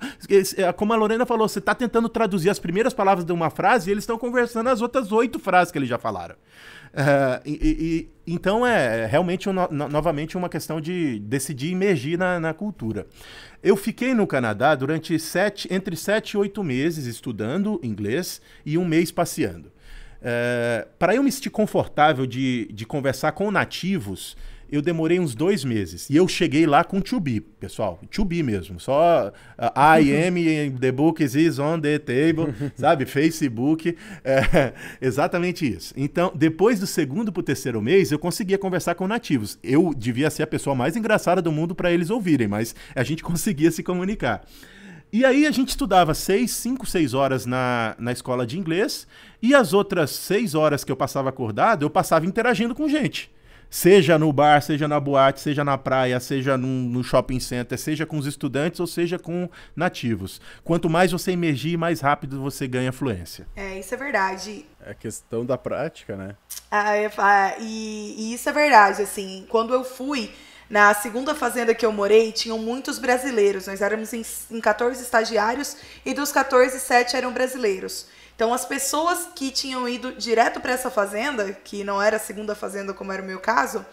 é, Como a Lorena falou, você está tentando traduzir as primeiras palavras de uma frase e eles estão conversando as outras oito frases que eles já falaram. É, e, e, então é, é realmente um, no, novamente uma questão de decidir emergir na, na, cultura. Eu fiquei no Canadá durante sete, entre sete e oito meses estudando inglês e um mês passeando. Eh, para eu me sentir confortável de, de conversar com nativos, eu demorei uns dois meses. E eu cheguei lá com to be, pessoal. To be mesmo. Só uh, I am, the book is on the table, sabe? Facebook. É, exatamente isso. Então, depois do segundo para o terceiro mês, eu conseguia conversar com nativos. Eu devia ser a pessoa mais engraçada do mundo para eles ouvirem, mas a gente conseguia se comunicar. E aí a gente estudava seis, cinco, seis horas na, na escola de inglês, e as outras seis horas que eu passava acordado, eu passava interagindo com gente. Seja no bar, seja na boate, seja na praia, seja num, no shopping center, seja com os estudantes ou seja com nativos. Quanto mais você emergir, mais rápido você ganha fluência. É, isso é verdade. É questão da prática, né? Ah, e, e isso é verdade, assim. Quando eu fui, na segunda fazenda que eu morei, tinham muitos brasileiros. Nós éramos em, em 14 estagiários e dos 14, 7 eram brasileiros. Então, as pessoas que tinham ido direto para essa fazenda, que não era a segunda fazenda como era o meu caso,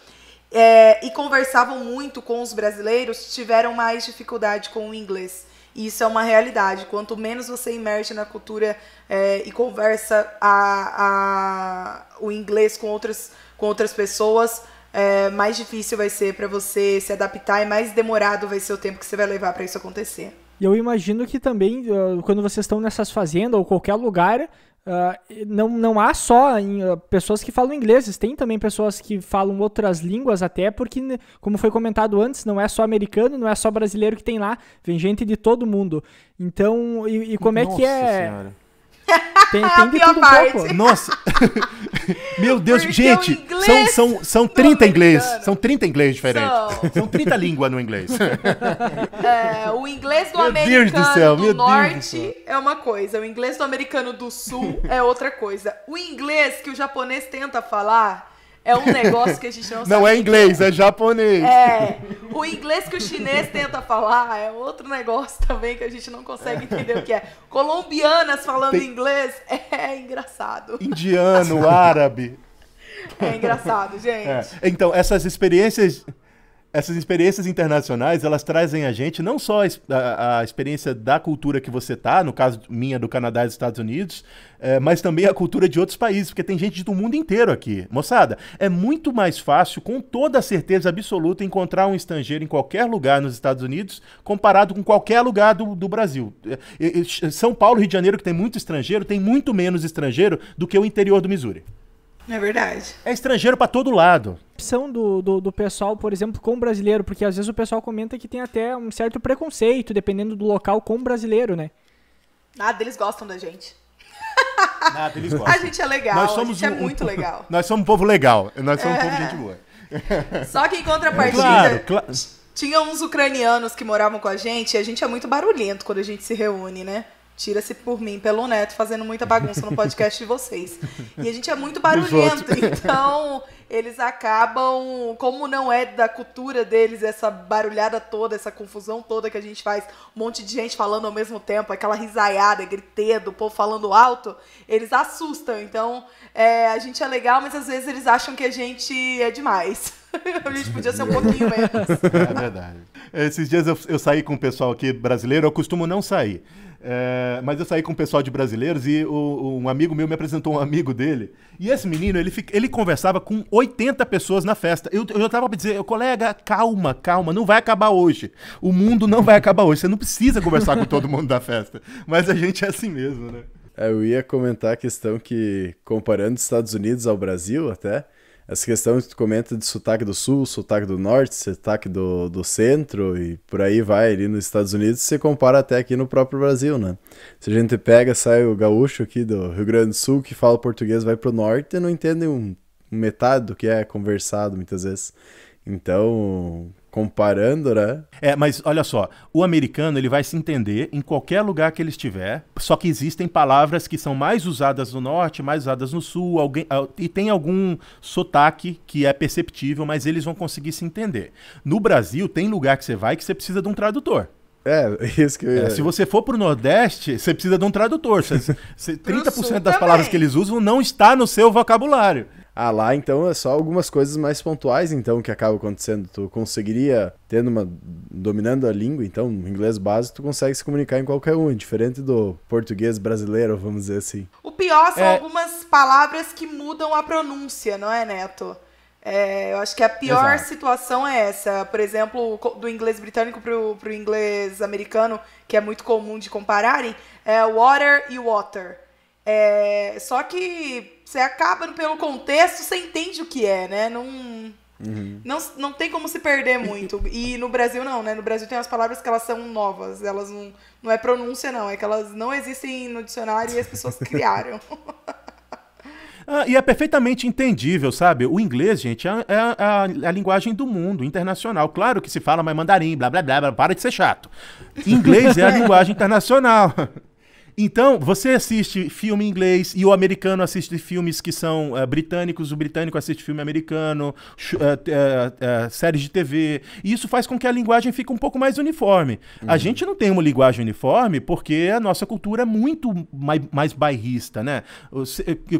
é, e conversavam muito com os brasileiros, tiveram mais dificuldade com o inglês. E isso é uma realidade. Quanto menos você imerge na cultura é, e conversa a, a, o inglês com outras, com outras pessoas, é, mais difícil vai ser para você se adaptar e mais demorado vai ser o tempo que você vai levar para isso acontecer. E eu imagino que também, ah, quando vocês estão nessas fazendas ou qualquer lugar, ah, não, não há só ah, pessoas que falam inglês, tem também pessoas que falam outras línguas, até porque, né, como foi comentado antes, não é só americano, não é só brasileiro que tem lá, vem gente de todo mundo. Então, e, e como é Nossa é que é. Senhora. Tem, tem de tudo parte. um pouco. Nossa. Meu Deus, Porque gente, são, são, são 30 inglês. São 30 inglês diferentes. São, são 30 línguas no inglês. É, o inglês do meu americano Deus do, céu, do norte do é uma coisa, o inglês do americano do sul é outra coisa. O inglês que o japonês tenta falar é um negócio que a gente não, não sabe. Não é inglês, é. é. japonês. É. O inglês que o chinês tenta falar é outro negócio também que a gente não consegue entender o que é. Colombianas falando Tem... inglês é engraçado. Indiano, árabe. É engraçado, gente. É. Então, essas experiências essas experiências internacionais, elas trazem a gente não só a, a experiência da cultura que você tá, no caso minha do Canadá e dos Estados Unidos, é, mas também a cultura de outros países, porque tem gente do mundo inteiro aqui. Moçada, é muito mais fácil, com toda a certeza absoluta, encontrar um estrangeiro em qualquer lugar nos Estados Unidos comparado com qualquer lugar do, do Brasil. É, é, é, São Paulo, Rio de Janeiro, que tem muito estrangeiro, tem muito menos estrangeiro do que o interior do Missouri. É verdade. É estrangeiro para todo lado. Opção do, do, do, pessoal, por exemplo, com o brasileiro, porque às vezes o pessoal comenta que tem até um certo preconceito, dependendo do local, com o brasileiro, né? Nada, eles gostam da gente. Nada, eles gostam. A gente é legal, nós somos a gente é um, é muito legal. Nós somos um povo legal, nós somos é. um povo de é. gente boa. Só que em contrapartida, claro, claro. tinha uns ucranianos que moravam com a gente, e a gente é muito barulhento quando a gente se reúne, né? Tira-se por mim, pelo neto, fazendo muita bagunça no podcast de vocês. E a gente é muito barulhento, então eles acabam, como não é da cultura deles essa barulhada toda, essa confusão toda que a gente faz, um monte de gente falando ao mesmo tempo, aquela risaiada, gritedo, o povo falando alto, eles assustam. Então é, a gente é legal, mas às vezes eles acham que a gente é demais. A gente podia ser um pouquinho menos. É verdade. Esses dias eu, eu saí com o pessoal aqui brasileiro, eu costumo não sair. É, mas eu saí com um pessoal de brasileiros e o, um amigo meu me apresentou um amigo dele. E esse menino, ele, ele conversava com 80 pessoas na festa. Eu, eu tava pra dizer, colega, calma, calma, não vai acabar hoje. O mundo não vai acabar hoje. Você não precisa conversar com todo mundo da festa. Mas a gente é assim mesmo, né? É, eu ia comentar a questão que, comparando os Estados Unidos ao Brasil até, essa questão que tu comenta de sotaque do sul, sotaque do norte, sotaque do, do centro e por aí vai ali nos Estados Unidos, você compara até aqui no próprio Brasil, né? Se a gente pega, sai o gaúcho aqui do Rio Grande do Sul que fala português, vai pro norte e não entende um, metade do que é conversado muitas vezes. Então, comparando, né? É, mas olha só, o americano ele vai se entender em qualquer lugar que ele estiver, só que existem palavras que são mais usadas no norte, mais usadas no sul, alguém, e tem algum sotaque que é perceptível, mas eles vão conseguir se entender. No Brasil, tem lugar que você vai que você precisa de um tradutor. É, isso que eu é, ia... É, se você for pro Nordeste, você precisa de um tradutor. Você, você, 30% das palavras que eles usam não está no seu vocabulário. Ah, lá então é só algumas coisas mais pontuais então que acabam acontecendo. Tu conseguiria, tendo uma. dominando a língua, então, inglês básico, tu consegue se comunicar em qualquer um, diferente do português brasileiro, vamos dizer assim. O pior são é... algumas palavras que mudam a pronúncia, não é, Neto? É, eu acho que a pior Exato. situação é essa. Por exemplo, do inglês britânico pro, pro inglês americano, que é muito comum de compararem, é water e water. É, só que você acaba, pelo contexto, você entende o que é, né? Não, uhum. não, não tem como se perder muito. E no Brasil, não, né? No Brasil tem umas palavras que elas são novas. Elas não, não é pronúncia, não. É que elas não existem no dicionário e as pessoas criaram. Ah, e é perfeitamente entendível, sabe? O inglês, gente, é, é, é a, é a, a, linguagem do mundo, internacional. Claro que se fala mais mandarim, blá, blá, blá, blá para de ser chato. Inglês é a linguagem internacional. Então, você assiste filme inglês e o americano assiste filmes que são uh, britânicos, o britânico assiste filme americano, uh, uh, séries de TV. E isso faz com que a linguagem fique um pouco mais uniforme. Uhum. A gente não tem uma linguagem uniforme porque a nossa cultura é muito mais mais bairrista, né?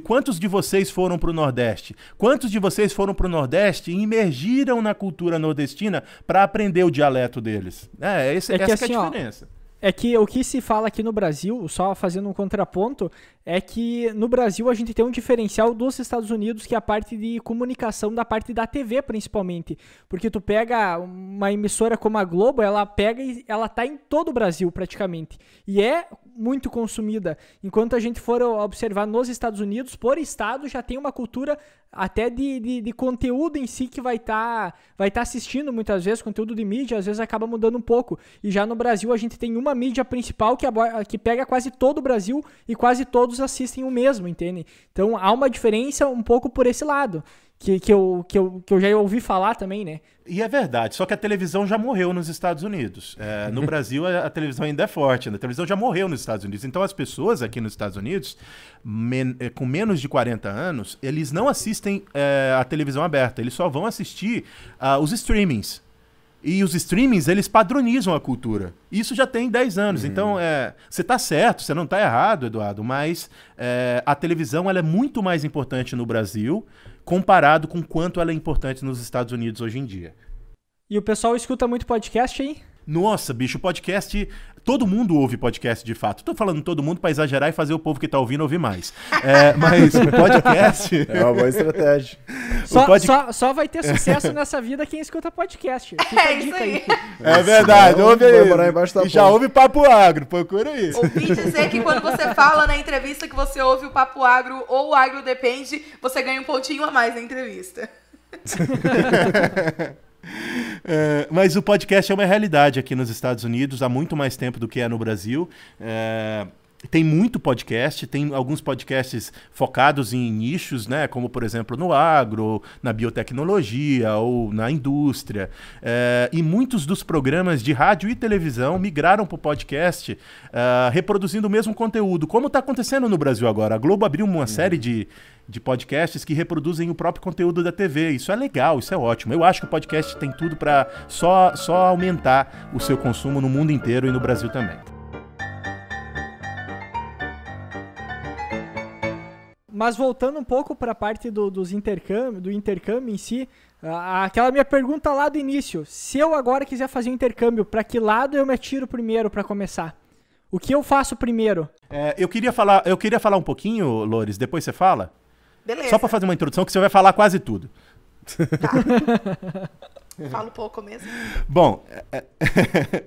Quantos de vocês foram para o Nordeste? Quantos de vocês foram para o Nordeste e imergiram na cultura nordestina para aprender o dialeto deles? É, esse, é essa que, é a assim, diferença. Ó... É que o que se fala aqui no Brasil, só fazendo um contraponto, é que no Brasil a gente tem um diferencial dos Estados Unidos, que é a parte de comunicação da parte da TV, principalmente. Porque tu pega uma emissora como a Globo, ela pega e ela tá em todo o Brasil, praticamente. E é muito consumida. Enquanto a gente for observar nos Estados Unidos, por estado já tem uma cultura até de, de, de, conteúdo em si que vai estar tá, vai tá assistindo muitas vezes, conteúdo de mídia, às vezes acaba mudando um pouco. E já no Brasil a gente tem uma mídia principal que, que pega quase todo o Brasil e quase todos assistem o mesmo, entende? Então há uma diferença um pouco por esse lado que, que, eu, que, eu, que eu já ouvi falar também, né? E é verdade, só que a televisão já morreu nos Estados Unidos. É, no Brasil, a, a, televisão ainda é forte, né? a televisão já morreu nos Estados Unidos. Então, as pessoas aqui nos Estados Unidos, men eh, com menos de 40 anos, eles não assistem é, a televisão aberta, eles só vão assistir uh, os streamings. E os streamings, eles padronizam a cultura. Isso já tem 10 anos. Então, uhum. Então, é, você está certo, você não está errado, Eduardo, mas é, a televisão ela é muito mais importante no Brasil comparado com quanto ela é importante nos Estados Unidos hoje em dia. E o pessoal escuta muito podcast, hein? Nossa, bicho, podcast Todo mundo ouve podcast de fato. Tô falando todo mundo para exagerar e fazer o povo que tá ouvindo ouvir mais. É, mas podcast. É uma boa estratégia. Só, pod... só, só, vai ter sucesso nessa vida quem escuta podcast. é isso aí. aí. É, é verdade. Nossa, ouve aí. E já ouve Papo Agro. Procura isso. Ouvi dizer que quando você fala na entrevista que você ouve o Papo Agro ou o Agro Depende, você ganha um pontinho a mais na entrevista. É, mas o podcast é uma realidade aqui nos Estados Unidos há muito mais tempo do que é no Brasil. É, tem muito podcast, tem alguns podcasts focados em nichos, né? Como, por exemplo, no agro, na biotecnologia ou na indústria. É, e muitos dos programas de rádio e televisão migraram para o podcast, é, reproduzindo o mesmo conteúdo. Como está acontecendo no Brasil agora? A Globo abriu uma uhum. série de, de podcasts que reproduzem o próprio conteúdo da TV. Isso é legal, isso é ótimo. Eu acho que o podcast tem tudo para só, só aumentar o seu consumo no mundo inteiro e no Brasil também. Mas voltando um pouco para a parte do, dos intercâmbio, do intercâmbio em si, aquela minha pergunta lá do início, se eu agora quiser fazer um intercâmbio, para que lado eu me atiro primeiro para começar? O que eu faço primeiro? É, eu queria falar, eu queria falar um pouquinho, Lores. Depois você fala. Beleza. Só para fazer uma introdução que você vai falar quase tudo. Tá. Falo pouco mesmo. Bom, é, é,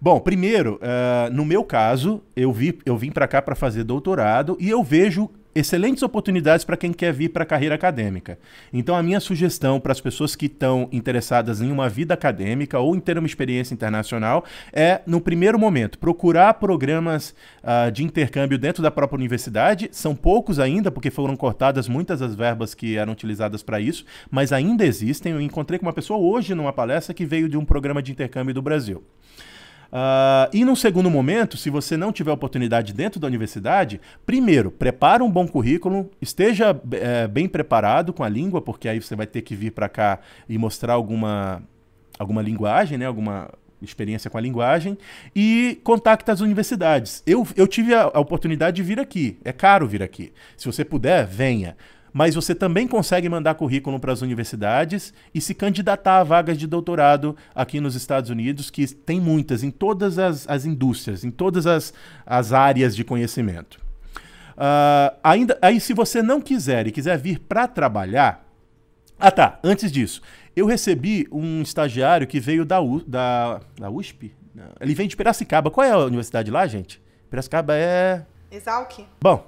bom primeiro, uh, no meu caso, eu, vi, eu vim para cá para fazer doutorado e eu vejo excelentes oportunidades para quem quer vir para a carreira acadêmica. Então, a minha sugestão para as pessoas que estão interessadas em uma vida acadêmica ou em ter uma experiência internacional é, no primeiro momento, procurar programas uh, de intercâmbio dentro da própria universidade. São poucos ainda, porque foram cortadas muitas das verbas que eram utilizadas para isso, mas ainda existem. Eu encontrei com uma pessoa hoje numa palestra que veio de um programa de intercâmbio do Brasil. Uh, e num segundo momento, se você não tiver oportunidade dentro da universidade, primeiro, prepara um bom currículo, esteja é, bem preparado com a língua, porque aí você vai ter que vir para cá e mostrar alguma, alguma linguagem, né? Alguma experiência com a linguagem e contacta as universidades. Eu, eu tive a, a oportunidade de vir aqui. É caro vir aqui. Se você puder, venha mas você também consegue mandar currículo para as universidades e se candidatar a vagas de doutorado aqui nos Estados Unidos, que tem muitas em todas as, as indústrias, em todas as, as áreas de conhecimento. Uh, ainda, aí, se você não quiser e quiser vir para trabalhar. Ah, tá. Antes disso, eu recebi um estagiário que veio da, U, da, da USP. Ele vem de Piracicaba. Qual é a universidade lá, gente? Piracicaba é. Exalc. Bom,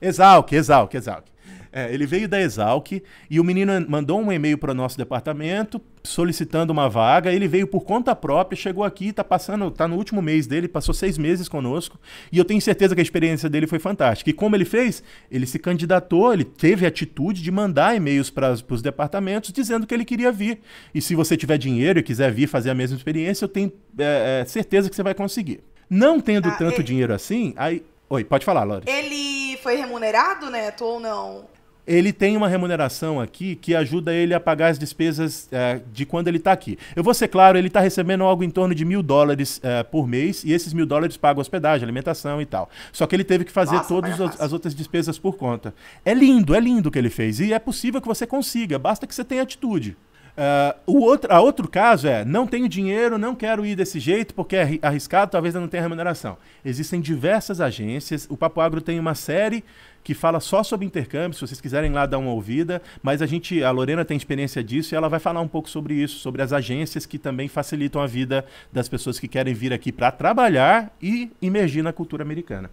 Exalc, Exalc, Exalc. É, ele veio da Exalc e o menino mandou um e-mail para o nosso departamento solicitando uma vaga. Ele veio por conta própria, chegou aqui, está passando, está no último mês dele, passou seis meses conosco e eu tenho certeza que a experiência dele foi fantástica. E como ele fez? Ele se candidatou, ele teve a atitude de mandar e-mails para os departamentos dizendo que ele queria vir. E se você tiver dinheiro e quiser vir fazer a mesma experiência, eu tenho é, é, certeza que você vai conseguir. Não tendo ah, tanto ele... dinheiro assim, aí. Oi, pode falar, Lore. Ele foi remunerado, Neto, ou não? ele tem uma remuneração aqui que ajuda ele a pagar as despesas é, de quando ele está aqui. Eu vou ser claro, ele está recebendo algo em torno de mil dólares é, por mês e esses mil dólares pagam hospedagem, alimentação e tal. Só que ele teve que fazer todas as, outras despesas por conta. É lindo, é lindo o que ele fez e é possível que você consiga, basta que você tenha atitude. Uh, o outro, a outro caso é, não tenho dinheiro, não quero ir desse jeito porque é arriscado, talvez eu não tenha remuneração. Existem diversas agências, o Papo Agro tem uma série que fala só sobre intercâmbio, se vocês quiserem lá dar uma ouvida, mas a gente, a Lorena tem experiência disso e ela vai falar um pouco sobre isso, sobre as agências que também facilitam a vida das pessoas que querem vir aqui para trabalhar e emergir na cultura americana.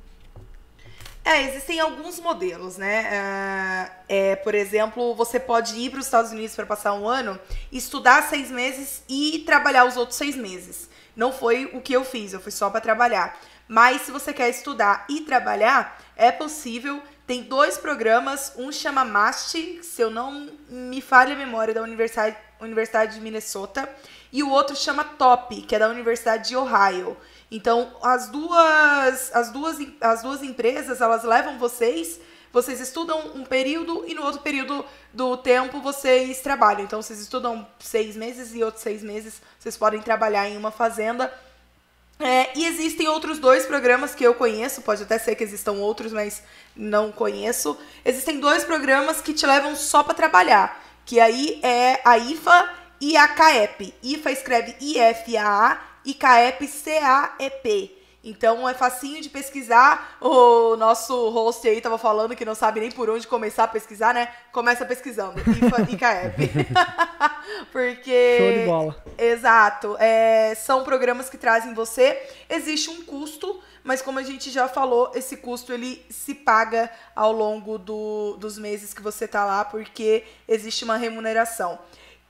É, existem alguns modelos, né? Ah, é, por exemplo, você pode ir para os Estados Unidos para passar um ano, estudar seis meses e trabalhar os outros seis meses. Não foi o que eu fiz, eu fui só para trabalhar. Mas se você quer estudar e trabalhar, é possível tem dois programas, um chama MAST, se eu não me falha a memória, da Universidade, Universidade de Minnesota, e o outro chama TOP, que é da Universidade de Ohio. Então, as duas, as duas, as duas empresas, elas levam vocês vocês estudam um período e no outro período do tempo vocês trabalham. Então, vocês estudam seis meses e outros seis meses vocês podem trabalhar em uma fazenda é, e existem outros dois programas que eu conheço, pode até ser que existam outros, mas não conheço. Existem dois programas que te levam só para trabalhar, que aí é a IFA e a CAEP. IFA escreve I-F-A-A e CAEP C-A-E-P. Então é facinho de pesquisar. O nosso host aí tava falando que não sabe nem por onde começar a pesquisar, né? Começa pesquisando. IFA e CAEP. Porque. Show de bola. Exato. É, são programas que trazem você. Existe um custo, mas como a gente já falou, esse custo ele se paga ao longo do, dos meses que você tá lá, porque existe uma remuneração.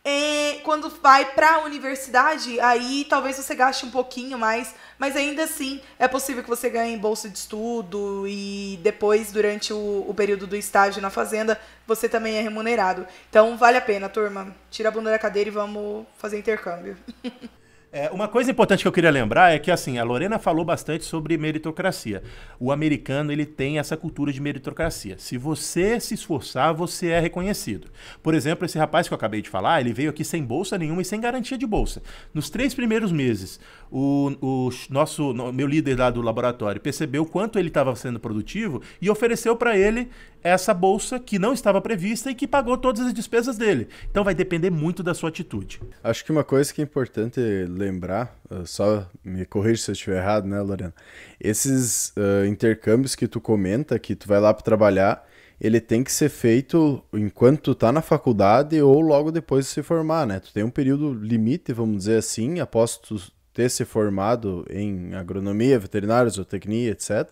E é, quando vai para a universidade, aí talvez você gaste um pouquinho mais, mas ainda assim é possível que você ganhe bolsa de estudo e depois, durante o, o período do estágio na fazenda, você também é remunerado. Então vale a pena, turma. Tira a bunda da cadeira e vamos fazer intercâmbio. É, uma coisa importante que eu queria lembrar é que assim a Lorena falou bastante sobre meritocracia. O americano ele tem essa cultura de meritocracia. Se você se esforçar, você é reconhecido. Por exemplo, esse rapaz que eu acabei de falar, ele veio aqui sem bolsa nenhuma e sem garantia de bolsa. Nos três primeiros meses, o, o nosso meu líder lá do laboratório percebeu quanto ele estava sendo produtivo e ofereceu para ele essa bolsa que não estava prevista e que pagou todas as despesas dele. Então vai depender muito da sua atitude. Acho que uma coisa que é importante lembrar, eh, só me corrija se eu estiver errado, né, Lorena? Esses uh, intercâmbios que tu comenta, que tu vai lá para trabalhar, ele tem que ser feito enquanto tu tá na faculdade ou logo depois de se formar, né? Tu tem um período limite, vamos dizer assim, após tu ter se formado em agronomia, veterinária, zootecnia, etc.,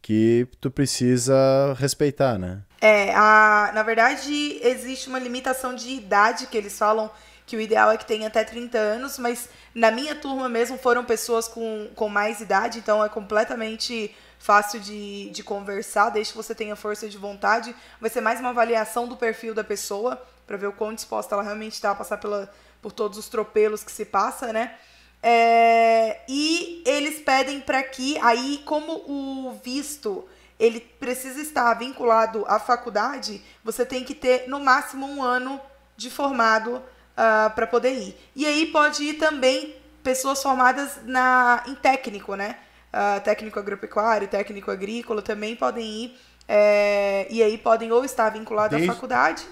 que tu precisa respeitar, né? É, a, na verdade, existe uma limitação de idade que eles falam que o ideal é que tenha até 30 anos, mas na minha turma mesmo foram pessoas com, com mais idade, então é completamente fácil de, de conversar, desde que você tenha força de vontade. Vai ser mais uma avaliação do perfil da pessoa, para ver o quão disposta ela realmente está a passar pela, por todos os tropelos que se passa, né? É, e eles pedem para que, aí, como o visto ele precisa estar vinculado à faculdade, você tem que ter no máximo um ano de formado uh, ah, para poder ir. E aí pode ir também pessoas formadas na, em técnico, né? Uh, técnico agropecuário, técnico agrícola também podem ir. É, e aí podem ou estar vinculados Desde... à faculdade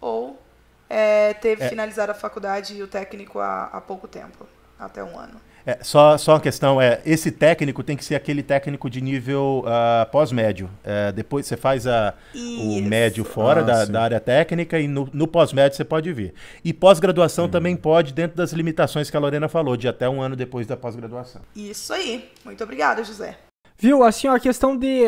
ou é, ter é. finalizado a faculdade e o técnico há, há pouco tempo até um ano. É, só, só uma questão, é, esse técnico tem que ser aquele técnico de nível uh, pós-médio. É, depois você faz a, o médio fora ah, da, da, área técnica e no, no pós-médio você pode vir. E pós-graduação hum. também pode, dentro das limitações que a Lorena falou, de até um ano depois da pós-graduação. Isso aí. Muito obrigada, José. Viu, assim, a questão de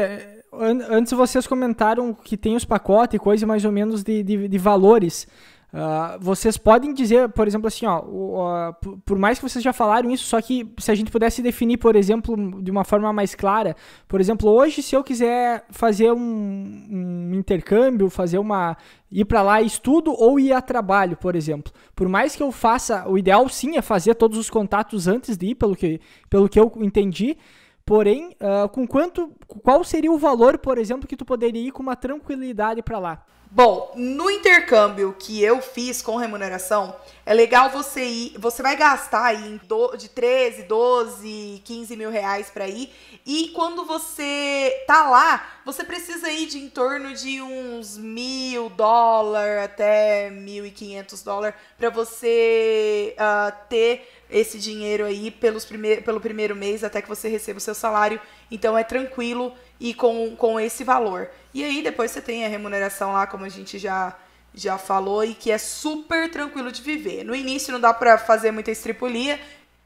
antes vocês comentaram que tem os pacotes e coisa mais ou menos de, de, de valores. Uh, vocês podem dizer, por exemplo, assim, ó, uh, por, mais que vocês já falaram isso, só que se a gente pudesse definir, por exemplo, de uma forma mais clara, por exemplo, hoje se eu quiser fazer um, um intercâmbio, fazer uma ir para lá estudo ou ir a trabalho, por exemplo. Por mais que eu faça, o ideal sim é fazer todos os contatos antes de ir, pelo que, pelo que eu entendi. Porém, uh, com quanto, qual seria o valor, por exemplo, que tu poderia ir com uma tranquilidade para lá? Bom, no intercâmbio que eu fiz com remuneração, é legal você ir. Você vai gastar aí de 13, 12, 15 mil reais para ir. E quando você tá lá, você precisa ir de em torno de uns mil dólar até 1.500 dólar para você uh, ter esse dinheiro aí pelos prime pelo primeiro mês até que você receba o seu salário. Então é tranquilo e com, com esse valor. E aí depois você tem a remuneração lá, como a gente já, já falou, e que é super tranquilo de viver. No início não dá para fazer muita estripulia,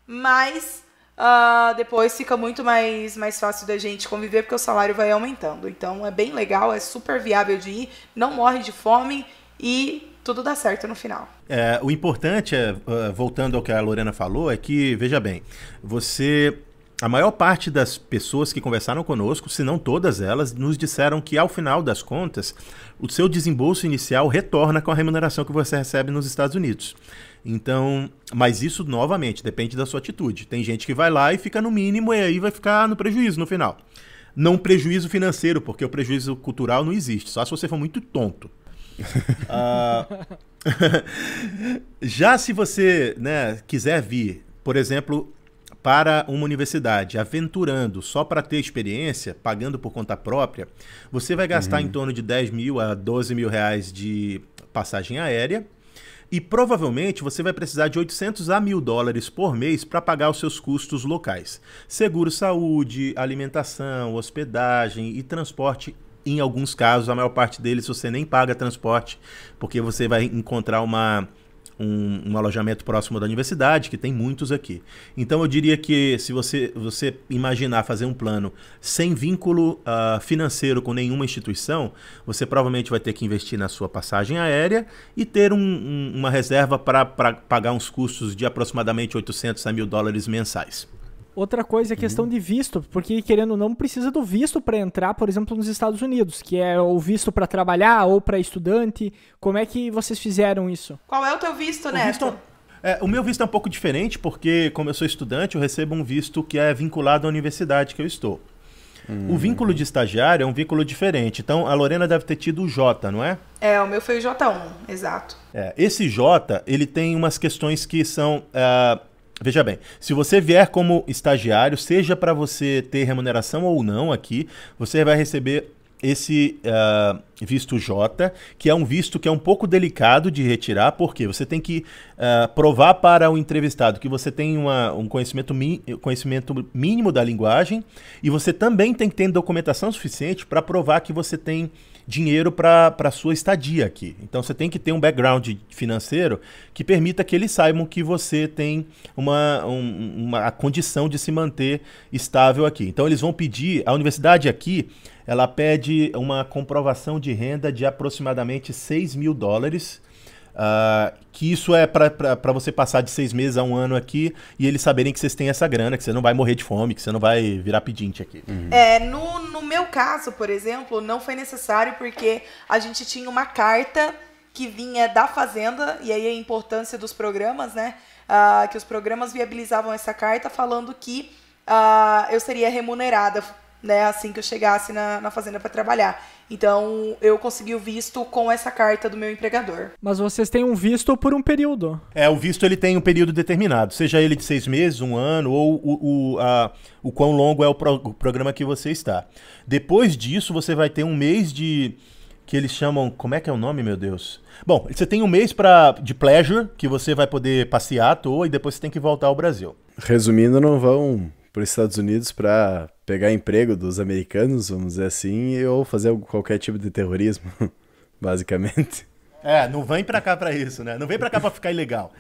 mas uh, depois fica muito mais, mais fácil da gente conviver, porque o salário vai aumentando. Então é bem legal, é super viável de ir, não morre de fome e tudo dá certo no final. É, o importante, é, é voltando ao que a Lorena falou, é que, veja bem, você a maior parte das pessoas que conversaram conosco, se não todas elas, nos disseram que ao final das contas, o seu desembolso inicial retorna com a remuneração que você recebe nos Estados Unidos. Então, mas isso novamente depende da sua atitude. Tem gente que vai lá e fica no mínimo e aí vai ficar no prejuízo no final. Não prejuízo financeiro, porque o prejuízo cultural não existe, só se você for muito tonto. uh, já se você né, quiser vir, por exemplo, para uma universidade, aventurando só para ter experiência, pagando por conta própria, você vai gastar uhum. em torno de 10 mil a 12 mil reais de passagem aérea. E provavelmente você vai precisar de 800 a 1000 dólares por mês para pagar os seus custos locais: seguro saúde, alimentação, hospedagem e transporte. Em alguns casos, a maior parte deles você nem paga transporte, porque você vai encontrar uma um, um, alojamento próximo da universidade, que tem muitos aqui. Então eu diria que se você, você imaginar fazer um plano sem vínculo uh, financeiro com nenhuma instituição, você provavelmente vai ter que investir na sua passagem aérea e ter um, um, uma reserva para pagar uns custos de aproximadamente 800 a mil dólares mensais. Outra coisa é a questão uhum. de visto, porque querendo ou não precisa do visto para entrar, por exemplo, nos Estados Unidos, que é o visto para trabalhar ou para estudante. Como é que vocês fizeram isso? Qual é o teu visto, né? É, o meu visto é um pouco diferente, porque como eu sou estudante, eu recebo um visto que é vinculado à universidade que eu estou. Hum. O vínculo de estagiário é um vínculo diferente. Então, a Lorena deve ter tido o J, não é? É, o meu foi o J1, exato. É, esse J, ele tem umas questões que são... Uh, Veja bem, se você vier como estagiário, seja para você ter remuneração ou não aqui, você vai receber esse uh, visto J, que é um visto que é um pouco delicado de retirar, porque você tem que uh, provar para o entrevistado que você tem uma, um conhecimento, mi, conhecimento mínimo da linguagem e você também tem que ter documentação suficiente para provar que você tem dinheiro para a sua estadia aqui. Então você tem que ter um background financeiro que permita que eles saibam que você tem uma, um, uma a condição de se manter estável aqui. Então eles vão pedir, a universidade aqui, ela pede uma comprovação de renda de aproximadamente 6 mil dólares Uh, que isso é para você passar de seis meses a um ano aqui e eles saberem que vocês têm essa grana, que você não vai morrer de fome, que você não vai virar pedinte aqui. Uhum. É, no, no meu caso, por exemplo, não foi necessário porque a gente tinha uma carta que vinha da Fazenda, e aí a importância dos programas, né? Uh, que os programas viabilizavam essa carta falando que uh, eu seria remunerada né, assim que eu chegasse na, na fazenda para trabalhar. Então, eu consegui o visto com essa carta do meu empregador. Mas vocês têm um visto por um período. É, o visto ele tem um período determinado, seja ele de seis meses, um ano, ou o, o, a, o quão longo é o, pro, o programa que você está. Depois disso, você vai ter um mês de que eles chamam. Como é que é o nome, meu Deus? Bom, você tem um mês pra, de pleasure, que você vai poder passear à toa e depois você tem que voltar ao Brasil. Resumindo, não vão para os Estados Unidos para pegar emprego dos americanos, vamos dizer assim, ou fazer qualquer tipo de terrorismo, basicamente. É, não vem para cá para isso, né? Não vem para cá para ficar ilegal.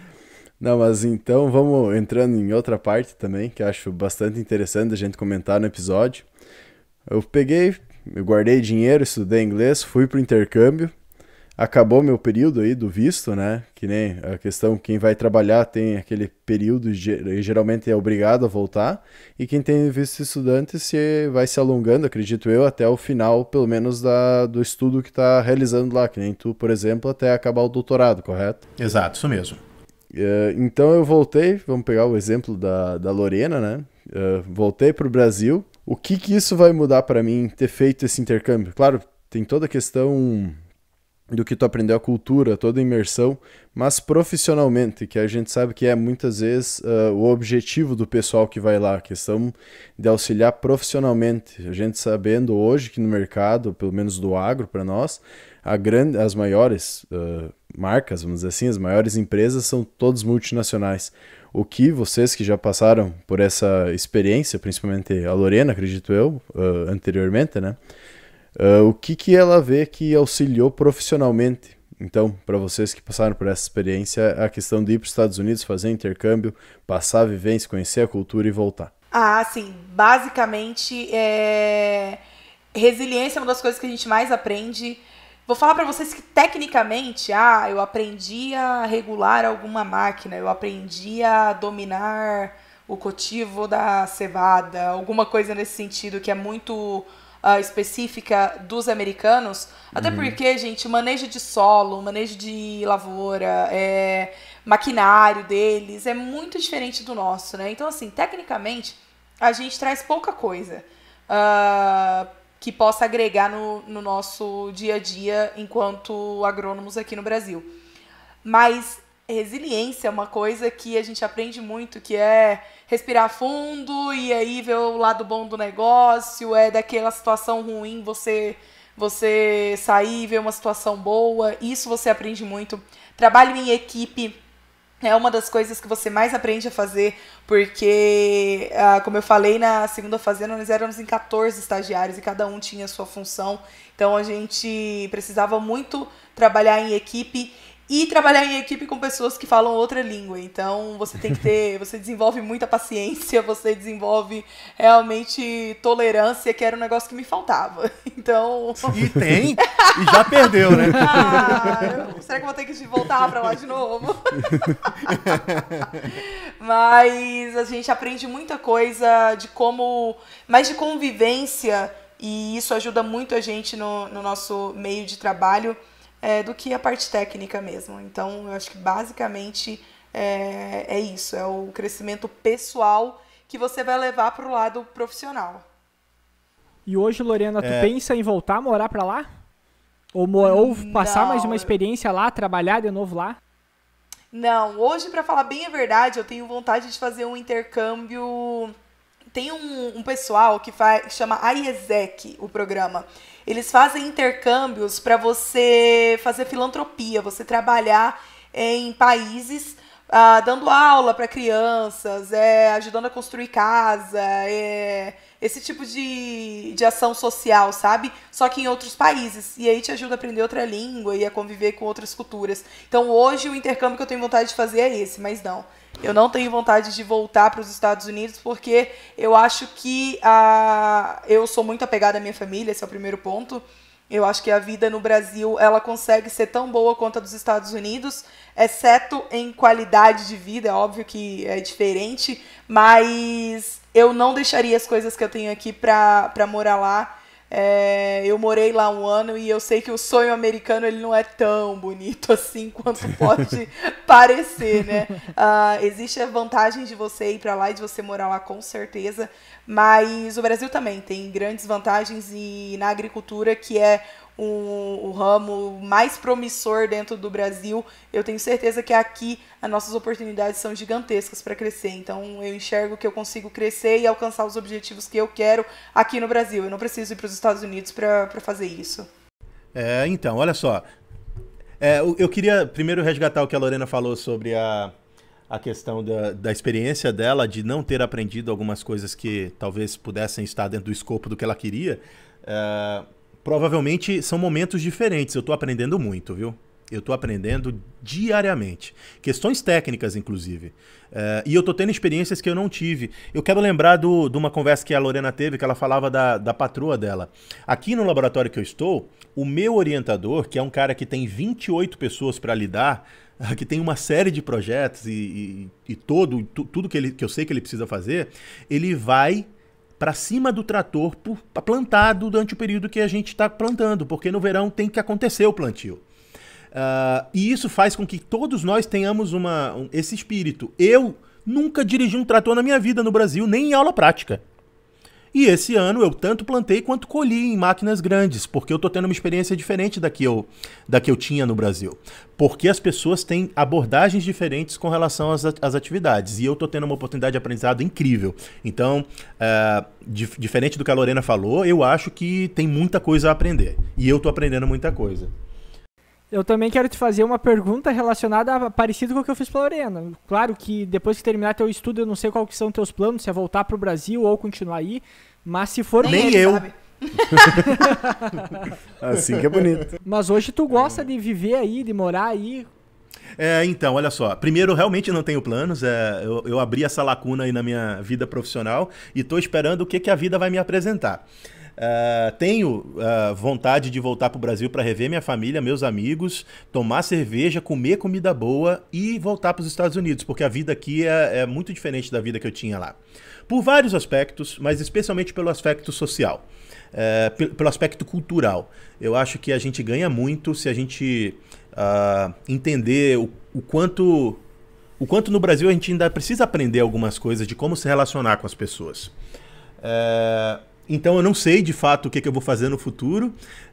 Não, mas então vamos entrando em outra parte também, que acho bastante interessante a gente comentar no episódio. Eu peguei, eu guardei dinheiro, estudei inglês, fui pro intercâmbio, acabou meu período aí do visto, né? Que nem a questão quem vai trabalhar tem aquele período e geralmente é obrigado a voltar, e quem tem visto estudante se vai se alongando, acredito eu, até o final, pelo menos da, do estudo que está realizando lá, que nem tu, por exemplo, até acabar o doutorado, correto? Exato, isso mesmo. É, então eu voltei, vamos pegar o exemplo da, da Lorena, né? É, voltei para o Brasil. O que, que isso vai mudar para mim ter feito esse intercâmbio? Claro, tem toda a questão do que tu aprendeu a cultura, toda a imersão, mas profissionalmente, que a gente sabe que é muitas vezes uh, o objetivo do pessoal que vai lá, a questão de auxiliar profissionalmente. A gente sabendo hoje que no mercado, pelo menos do agro para nós, a grande, as maiores uh, marcas, vamos dizer assim, as maiores empresas são todas multinacionais. O que vocês que já passaram por essa experiência, principalmente a Lorena, acredito eu, uh, anteriormente, né? Uh, o que, que ela vê que auxiliou profissionalmente? Então, para vocês que passaram por essa experiência, a questão de ir para os Estados Unidos, fazer intercâmbio, passar a vivência, conhecer a cultura e voltar. Ah, sim. Basicamente, é... resiliência é uma das coisas que a gente mais aprende. Vou falar para vocês que, tecnicamente, ah, eu aprendi a regular alguma máquina, eu aprendi a dominar o cultivo da cevada, alguma coisa nesse sentido que é muito uh, específica dos americanos. Até uhum. porque, gente, manejo de solo, manejo de lavoura, é, maquinário deles é muito diferente do nosso, né? Então, assim, tecnicamente, a gente traz pouca coisa. Uh, que possa agregar no, no, nosso dia a dia enquanto agrônomos aqui no Brasil. Mas resiliência é uma coisa que a gente aprende muito, que é respirar fundo e aí ver o lado bom do negócio, é daquela situação ruim você você sair e ver uma situação boa. Isso você aprende muito. Trabalho em equipe é uma das coisas que você mais aprende a fazer, porque, ah, como eu falei, na segunda fazenda nós éramos em 14 estagiários e cada um tinha a sua função. Então a gente precisava muito trabalhar em equipe e trabalhar em equipe com pessoas que falam outra língua. Então você tem que ter, você desenvolve muita paciência, você desenvolve realmente tolerância, que era um negócio que me faltava. Então. E tem! E já perdeu, né? Ah, será que eu vou ter que voltar para lá de novo? Mas a gente aprende muita coisa de como. mais de convivência, e isso ajuda muito a gente no, no nosso meio de trabalho é, do que a parte técnica mesmo. Então, eu acho que basicamente é, é isso: é o crescimento pessoal que você vai levar para o lado profissional. E hoje, Lorena, tu é. pensa em voltar a morar para lá? Ou, ou passar Não. mais uma experiência lá, trabalhar de novo lá? Não, hoje, para falar bem a verdade, eu tenho vontade de fazer um intercâmbio tem um, um pessoal que faz, chama AIESEC, o programa. Eles fazem intercâmbios para você fazer filantropia, você trabalhar em países ah, dando aula para crianças, é, ajudando a construir casa, é, esse tipo de, de ação social, sabe? Só que em outros países. E aí te ajuda a aprender outra língua e a conviver com outras culturas. Então hoje o intercâmbio que eu tenho vontade de fazer é esse, mas não. Eu não tenho vontade de voltar para os Estados Unidos porque eu acho que a... eu sou muito apegada à minha família, esse é o primeiro ponto. Eu acho que a vida no Brasil ela consegue ser tão boa quanto a dos Estados Unidos, exceto em qualidade de vida. É óbvio que é diferente, mas eu não deixaria as coisas que eu tenho aqui para morar lá é, eu morei lá um ano e eu sei que o sonho americano ele não é tão bonito assim quanto pode parecer, né? Uh, existe a vantagem de você ir para lá e de você morar lá com certeza, mas o Brasil também tem grandes vantagens e na agricultura que é o, ramo mais promissor dentro do Brasil, eu tenho certeza que aqui as nossas oportunidades são gigantescas para crescer. Então eu enxergo que eu consigo crescer e alcançar os objetivos que eu quero aqui no Brasil. Eu não preciso ir para os Estados Unidos para fazer isso. É, então, olha só. É, eu, queria primeiro resgatar o que a Lorena falou sobre a, a questão da, da experiência dela de não ter aprendido algumas coisas que talvez pudessem estar dentro do escopo do que ela queria. É, Provavelmente são momentos diferentes, eu estou aprendendo muito, viu? Eu estou aprendendo diariamente. Questões técnicas, inclusive. Uh, e eu estou tendo experiências que eu não tive. Eu quero lembrar do, de uma conversa que a Lorena teve, que ela falava da, da patroa dela. Aqui no laboratório que eu estou, o meu orientador, que é um cara que tem 28 pessoas para lidar, que tem uma série de projetos e, e, e todo, tu, tudo que, ele, que eu sei que ele precisa fazer, ele vai para cima do trator para plantar durante o período que a gente está plantando, porque no verão tem que acontecer o plantio. Uh, e isso faz com que todos nós tenhamos uma, um, esse espírito. Eu nunca dirigi um trator na minha vida no Brasil, nem em aula prática. E esse ano eu tanto plantei quanto colhi em máquinas grandes, porque eu estou tendo uma experiência diferente da que, eu, da que eu tinha no Brasil. Porque as pessoas têm abordagens diferentes com relação às, às atividades. E eu estou tendo uma oportunidade de aprendizado incrível. Então, eh, dif diferente do que a Lorena falou, eu acho que tem muita coisa a aprender. E eu estou aprendendo muita coisa. Eu também quero te fazer uma pergunta relacionada a, parecido com o que eu fiz para Lorena. Claro que depois que terminar teu estudo, eu não sei quais são teus planos, se é voltar para o Brasil ou continuar aí, mas se for nem eu. assim que é bonito. Mas hoje tu gosta de viver aí, de morar aí? É, então, olha só. Primeiro, realmente não tenho planos. É, eu, eu abri essa lacuna aí na minha vida profissional e estou esperando o que, que a vida vai me apresentar. Uh, tenho uh, vontade de voltar para o Brasil para rever minha família, meus amigos, tomar cerveja, comer comida boa e voltar para os Estados Unidos, porque a vida aqui é, é, muito diferente da vida que eu tinha lá. Por vários aspectos, mas especialmente pelo aspecto social, uh, pelo, aspecto cultural. Eu acho que a gente ganha muito se a gente ah, entender o, o quanto o quanto no Brasil a gente ainda precisa aprender algumas coisas de como se relacionar com as pessoas. É, então eu não sei de fato o que, que eu vou fazer no futuro.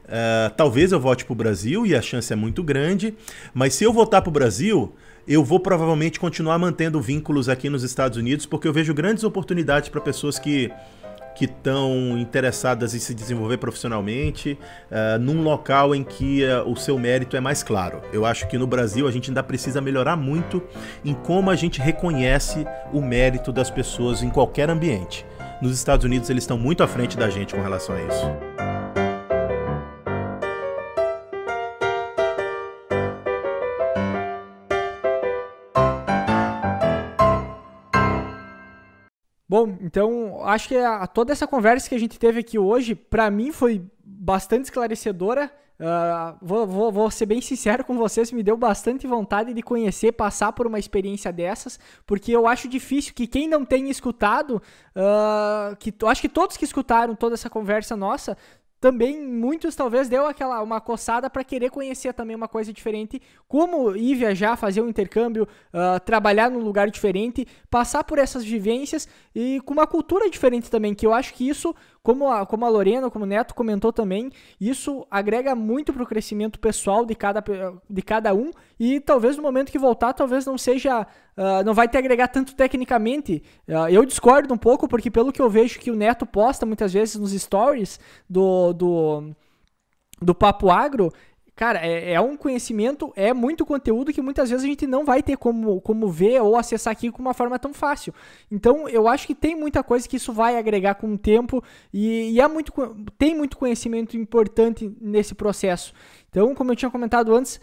Uh, talvez eu volte para o Brasil e a chance é muito grande. Mas se eu voltar para o Brasil, eu vou provavelmente continuar mantendo vínculos aqui nos Estados Unidos, porque eu vejo grandes oportunidades para pessoas que que estão interessadas em se desenvolver profissionalmente, uh, num local em que uh, o seu mérito é mais claro. Eu acho que no Brasil a gente ainda precisa melhorar muito em como a gente reconhece o mérito das pessoas em qualquer ambiente. Nos Estados Unidos, eles estão muito à frente da gente com relação a isso. Bom, então acho que é a, toda essa conversa que a gente teve aqui hoje, para mim foi bastante esclarecedora ah, vou, vou, vou, ser bem sincero com vocês, me deu bastante vontade de conhecer, passar por uma experiência dessas, porque eu acho difícil que quem não tenha escutado, uh, que acho que todos que escutaram toda essa conversa nossa, também muitos talvez deu aquela uma coçada para querer conhecer também uma coisa diferente, como ir viajar, fazer um intercâmbio, uh, trabalhar num lugar diferente, passar por essas vivências e com uma cultura diferente também, que eu acho que isso como a, como a Lorena, como o Neto comentou também, isso agrega muito para o crescimento pessoal de cada, de cada um e talvez no momento que voltar, talvez não seja, uh, não vai te agregar tanto tecnicamente. Uh, eu discordo um pouco, porque pelo que eu vejo que o Neto posta muitas vezes nos stories do, do do Papo Agro, cara, é, é, um conhecimento, é muito conteúdo que muitas vezes a gente não vai ter como, como ver ou acessar aqui com uma forma tão fácil. Então, eu acho que tem muita coisa que isso vai agregar com o tempo e, e é muito, tem muito conhecimento importante nesse processo. Então, como eu tinha comentado antes,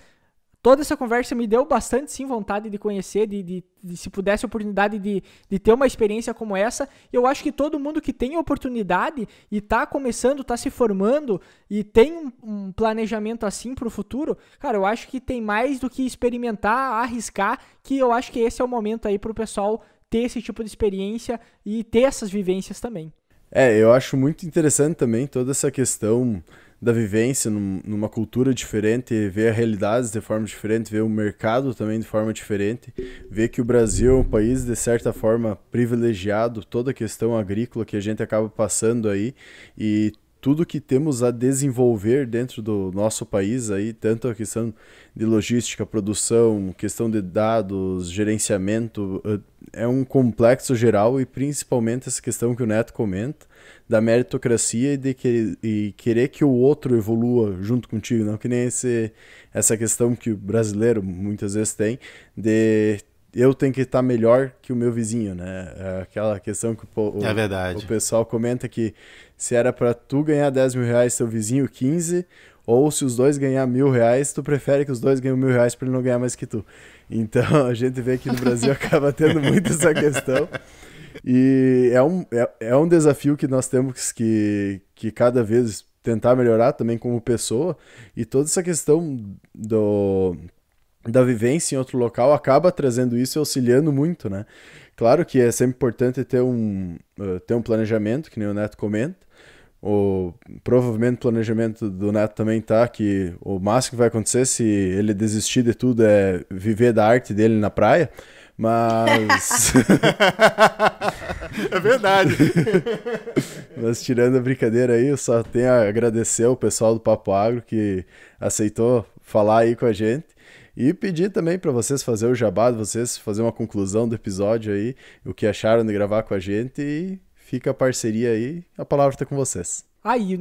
toda essa conversa me deu bastante sim vontade de conhecer, de, de, de se pudesse oportunidade de, de ter uma experiência como essa. Eu acho que todo mundo que tem oportunidade e está começando, está se formando e tem um, um planejamento assim para o futuro, cara, eu acho que tem mais do que experimentar, arriscar, que eu acho que esse é o momento aí para o pessoal ter esse tipo de experiência e ter essas vivências também. É, eu acho muito interessante também toda essa questão da vivência num, numa cultura diferente, ver a realidade de forma diferente, ver o mercado também de forma diferente, ver que o Brasil é um país de certa forma privilegiado, toda a questão agrícola que a gente acaba passando aí e tudo que temos a desenvolver dentro do nosso país aí, tanto a questão de logística, produção, questão de dados, gerenciamento, eh, é um complexo geral e principalmente essa questão que o Neto comenta da meritocracia e de que, e querer que o outro evolua junto contigo, não que nem esse, essa questão que o brasileiro muitas vezes tem de eu tenho que estar melhor que o meu vizinho, né? É aquela questão que o, é o, pessoal comenta que se era para tu ganhar 10 mil reais, seu vizinho 15, ou se os dois ganhar mil reais, tu prefere que os dois ganhem mil reais para ele não ganhar mais que tu. Então a gente vê que no Brasil acaba tendo muito essa questão. E é um, é, é um desafio que nós temos que, que cada vez tentar melhorar também como pessoa. E toda essa questão do da vivência em outro local acaba trazendo isso e auxiliando muito, né? Claro que é sempre importante ter um, uh, ter um planejamento, que nem o Neto comenta. O, provavelmente o planejamento do Neto também tá que o máximo que vai acontecer se ele desistir de tudo é viver da arte dele na praia. Mas. é verdade. Mas tirando a brincadeira aí, eu só tenho a agradecer ao pessoal do Papo Agro que aceitou falar aí com a gente. E pedir também para vocês fazer o jabá, vocês fazer uma conclusão do episódio aí, o que acharam de gravar com a gente e fica a parceria aí, a palavra está com vocês. Ah, e,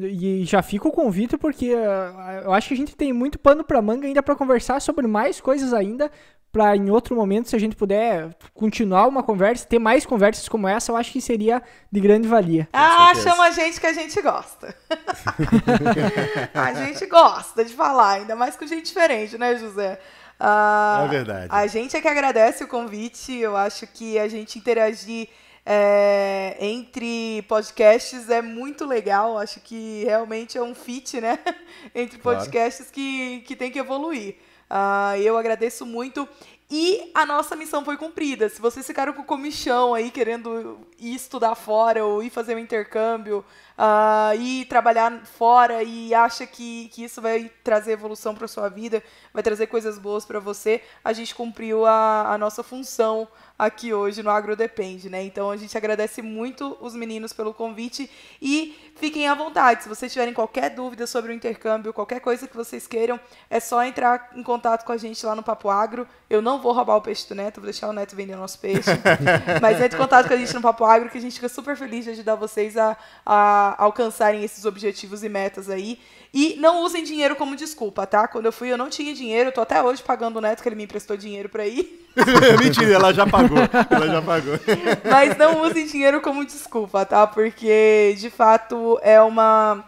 e, já fica o convite porque uh, eu acho que a gente tem muito pano para manga ainda para conversar sobre mais coisas ainda, para em outro momento, se a gente puder continuar uma conversa, ter mais conversas como essa, eu acho que seria de grande valia. Ah, chama a gente que a gente gosta. a gente gosta de falar, ainda mais com gente diferente, né, José? Uh, é verdade. A gente é que agradece o convite. Eu acho que a gente interagir é, entre podcasts é muito legal. Acho que realmente é um fit, né? entre podcasts claro. que, que tem que evoluir. Uh, eu agradeço muito. E a nossa missão foi cumprida. Se vocês ficaram com comichão aí, querendo ir estudar fora ou ir fazer um intercâmbio, uh, ah, ir trabalhar fora e acha que, que isso vai trazer evolução para sua vida, vai trazer coisas boas para você, a gente cumpriu a, a nossa função aqui hoje no Agro Depende, né? Então a gente agradece muito os meninos pelo convite e fiquem à vontade. Se vocês tiverem qualquer dúvida sobre o intercâmbio, qualquer coisa que vocês queiram, é só entrar em contato com a gente lá no Papo Agro. Eu não vou roubar o peixe do Neto, vou deixar o Neto vender o nosso peixe. Mas entre em contato com a gente no Papo Agro, que a gente fica super feliz de ajudar vocês a, a alcançarem esses objetivos e metas aí. E não usem dinheiro como desculpa, tá? Quando eu fui, eu não tinha dinheiro, eu tô até hoje pagando o neto que ele me emprestou dinheiro para ir. Mentira, ela já pagou. Ela já pagou. Mas não usem dinheiro como desculpa, tá? Porque de fato é uma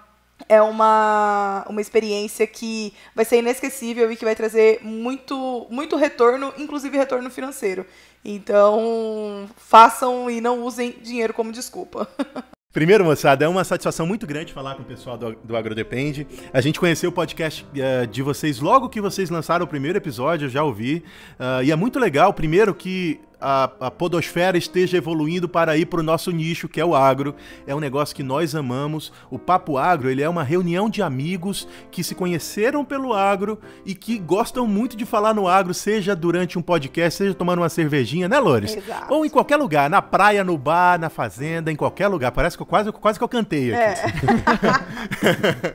é uma, uma experiência que vai ser inesquecível e que vai trazer muito, muito retorno, inclusive retorno financeiro. Então, façam e não usem dinheiro como desculpa. Primeiro, moçada, é uma satisfação muito grande falar com o pessoal do, do Agrodepende. A gente conheceu o podcast uh, de vocês logo que vocês lançaram o primeiro episódio, eu já ouvi. Uh, e é muito legal, primeiro, que a, a podosfera esteja evoluindo para ir para o nosso nicho, que é o agro. É um negócio que nós amamos. O Papo Agro ele é uma reunião de amigos que se conheceram pelo agro e que gostam muito de falar no agro, seja durante um podcast, seja tomando uma cervejinha, né, Lores? Ou em qualquer lugar, na praia, no bar, na fazenda, em qualquer lugar. Parece que eu, quase, quase que eu cantei aqui.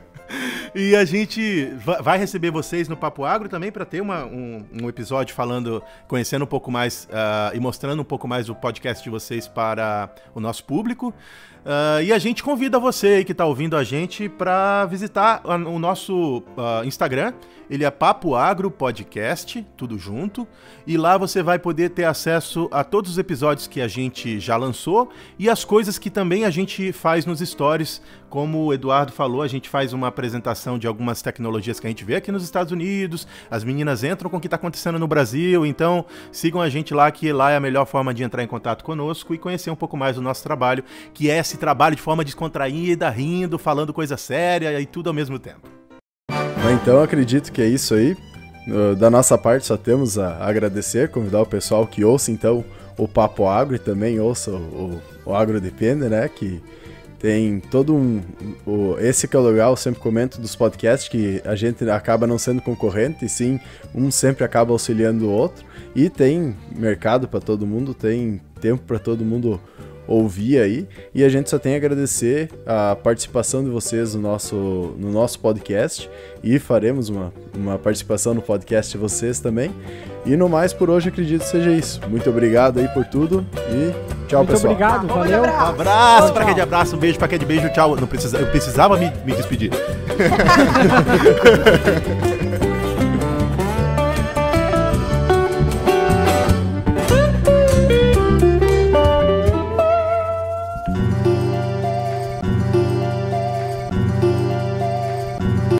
É. E a gente vai receber vocês no Papo Agro também para ter uma, um, um, episódio falando, conhecendo um pouco mais uh, e mostrando um pouco mais o podcast de vocês para o nosso público. Uh, e a gente convida você que está ouvindo a gente para visitar o nosso uh, Instagram. Ele é Papo Agro Podcast, tudo junto. E lá você vai poder ter acesso a todos os episódios que a gente já lançou e as coisas que também a gente faz nos stories como o Eduardo falou, a gente faz uma apresentação de algumas tecnologias que a gente vê aqui nos Estados Unidos, as meninas entram com o que está acontecendo no Brasil, então sigam a gente lá, que lá é a melhor forma de entrar em contato conosco e conhecer um pouco mais do nosso trabalho, que é esse trabalho de forma descontraída, rindo, falando coisa séria e tudo ao mesmo tempo. Então acredito que é isso aí. Uh, da nossa parte só temos a agradecer, convidar o pessoal que ouça então o Papo Agro e também ouça o, o Agro Depende, né? Que tem todo um. O, esse que é o legal, eu sempre comento dos podcasts, que a gente acaba não sendo concorrente, e sim, um sempre acaba auxiliando o outro. E tem mercado para todo mundo, tem tempo para todo mundo ouvir aí. E a gente só tem a agradecer a participação de vocês no nosso, no nosso podcast. E faremos uma, uma participação no podcast de vocês também. E no mais por hoje, acredito seja isso. Muito obrigado aí por tudo e tchau, Muito pessoal. Muito obrigado, valeu. Abraço, abraço pra quem é de abraço, um beijo pra quem é de beijo, tchau. Não precisa, eu precisava me, me despedir.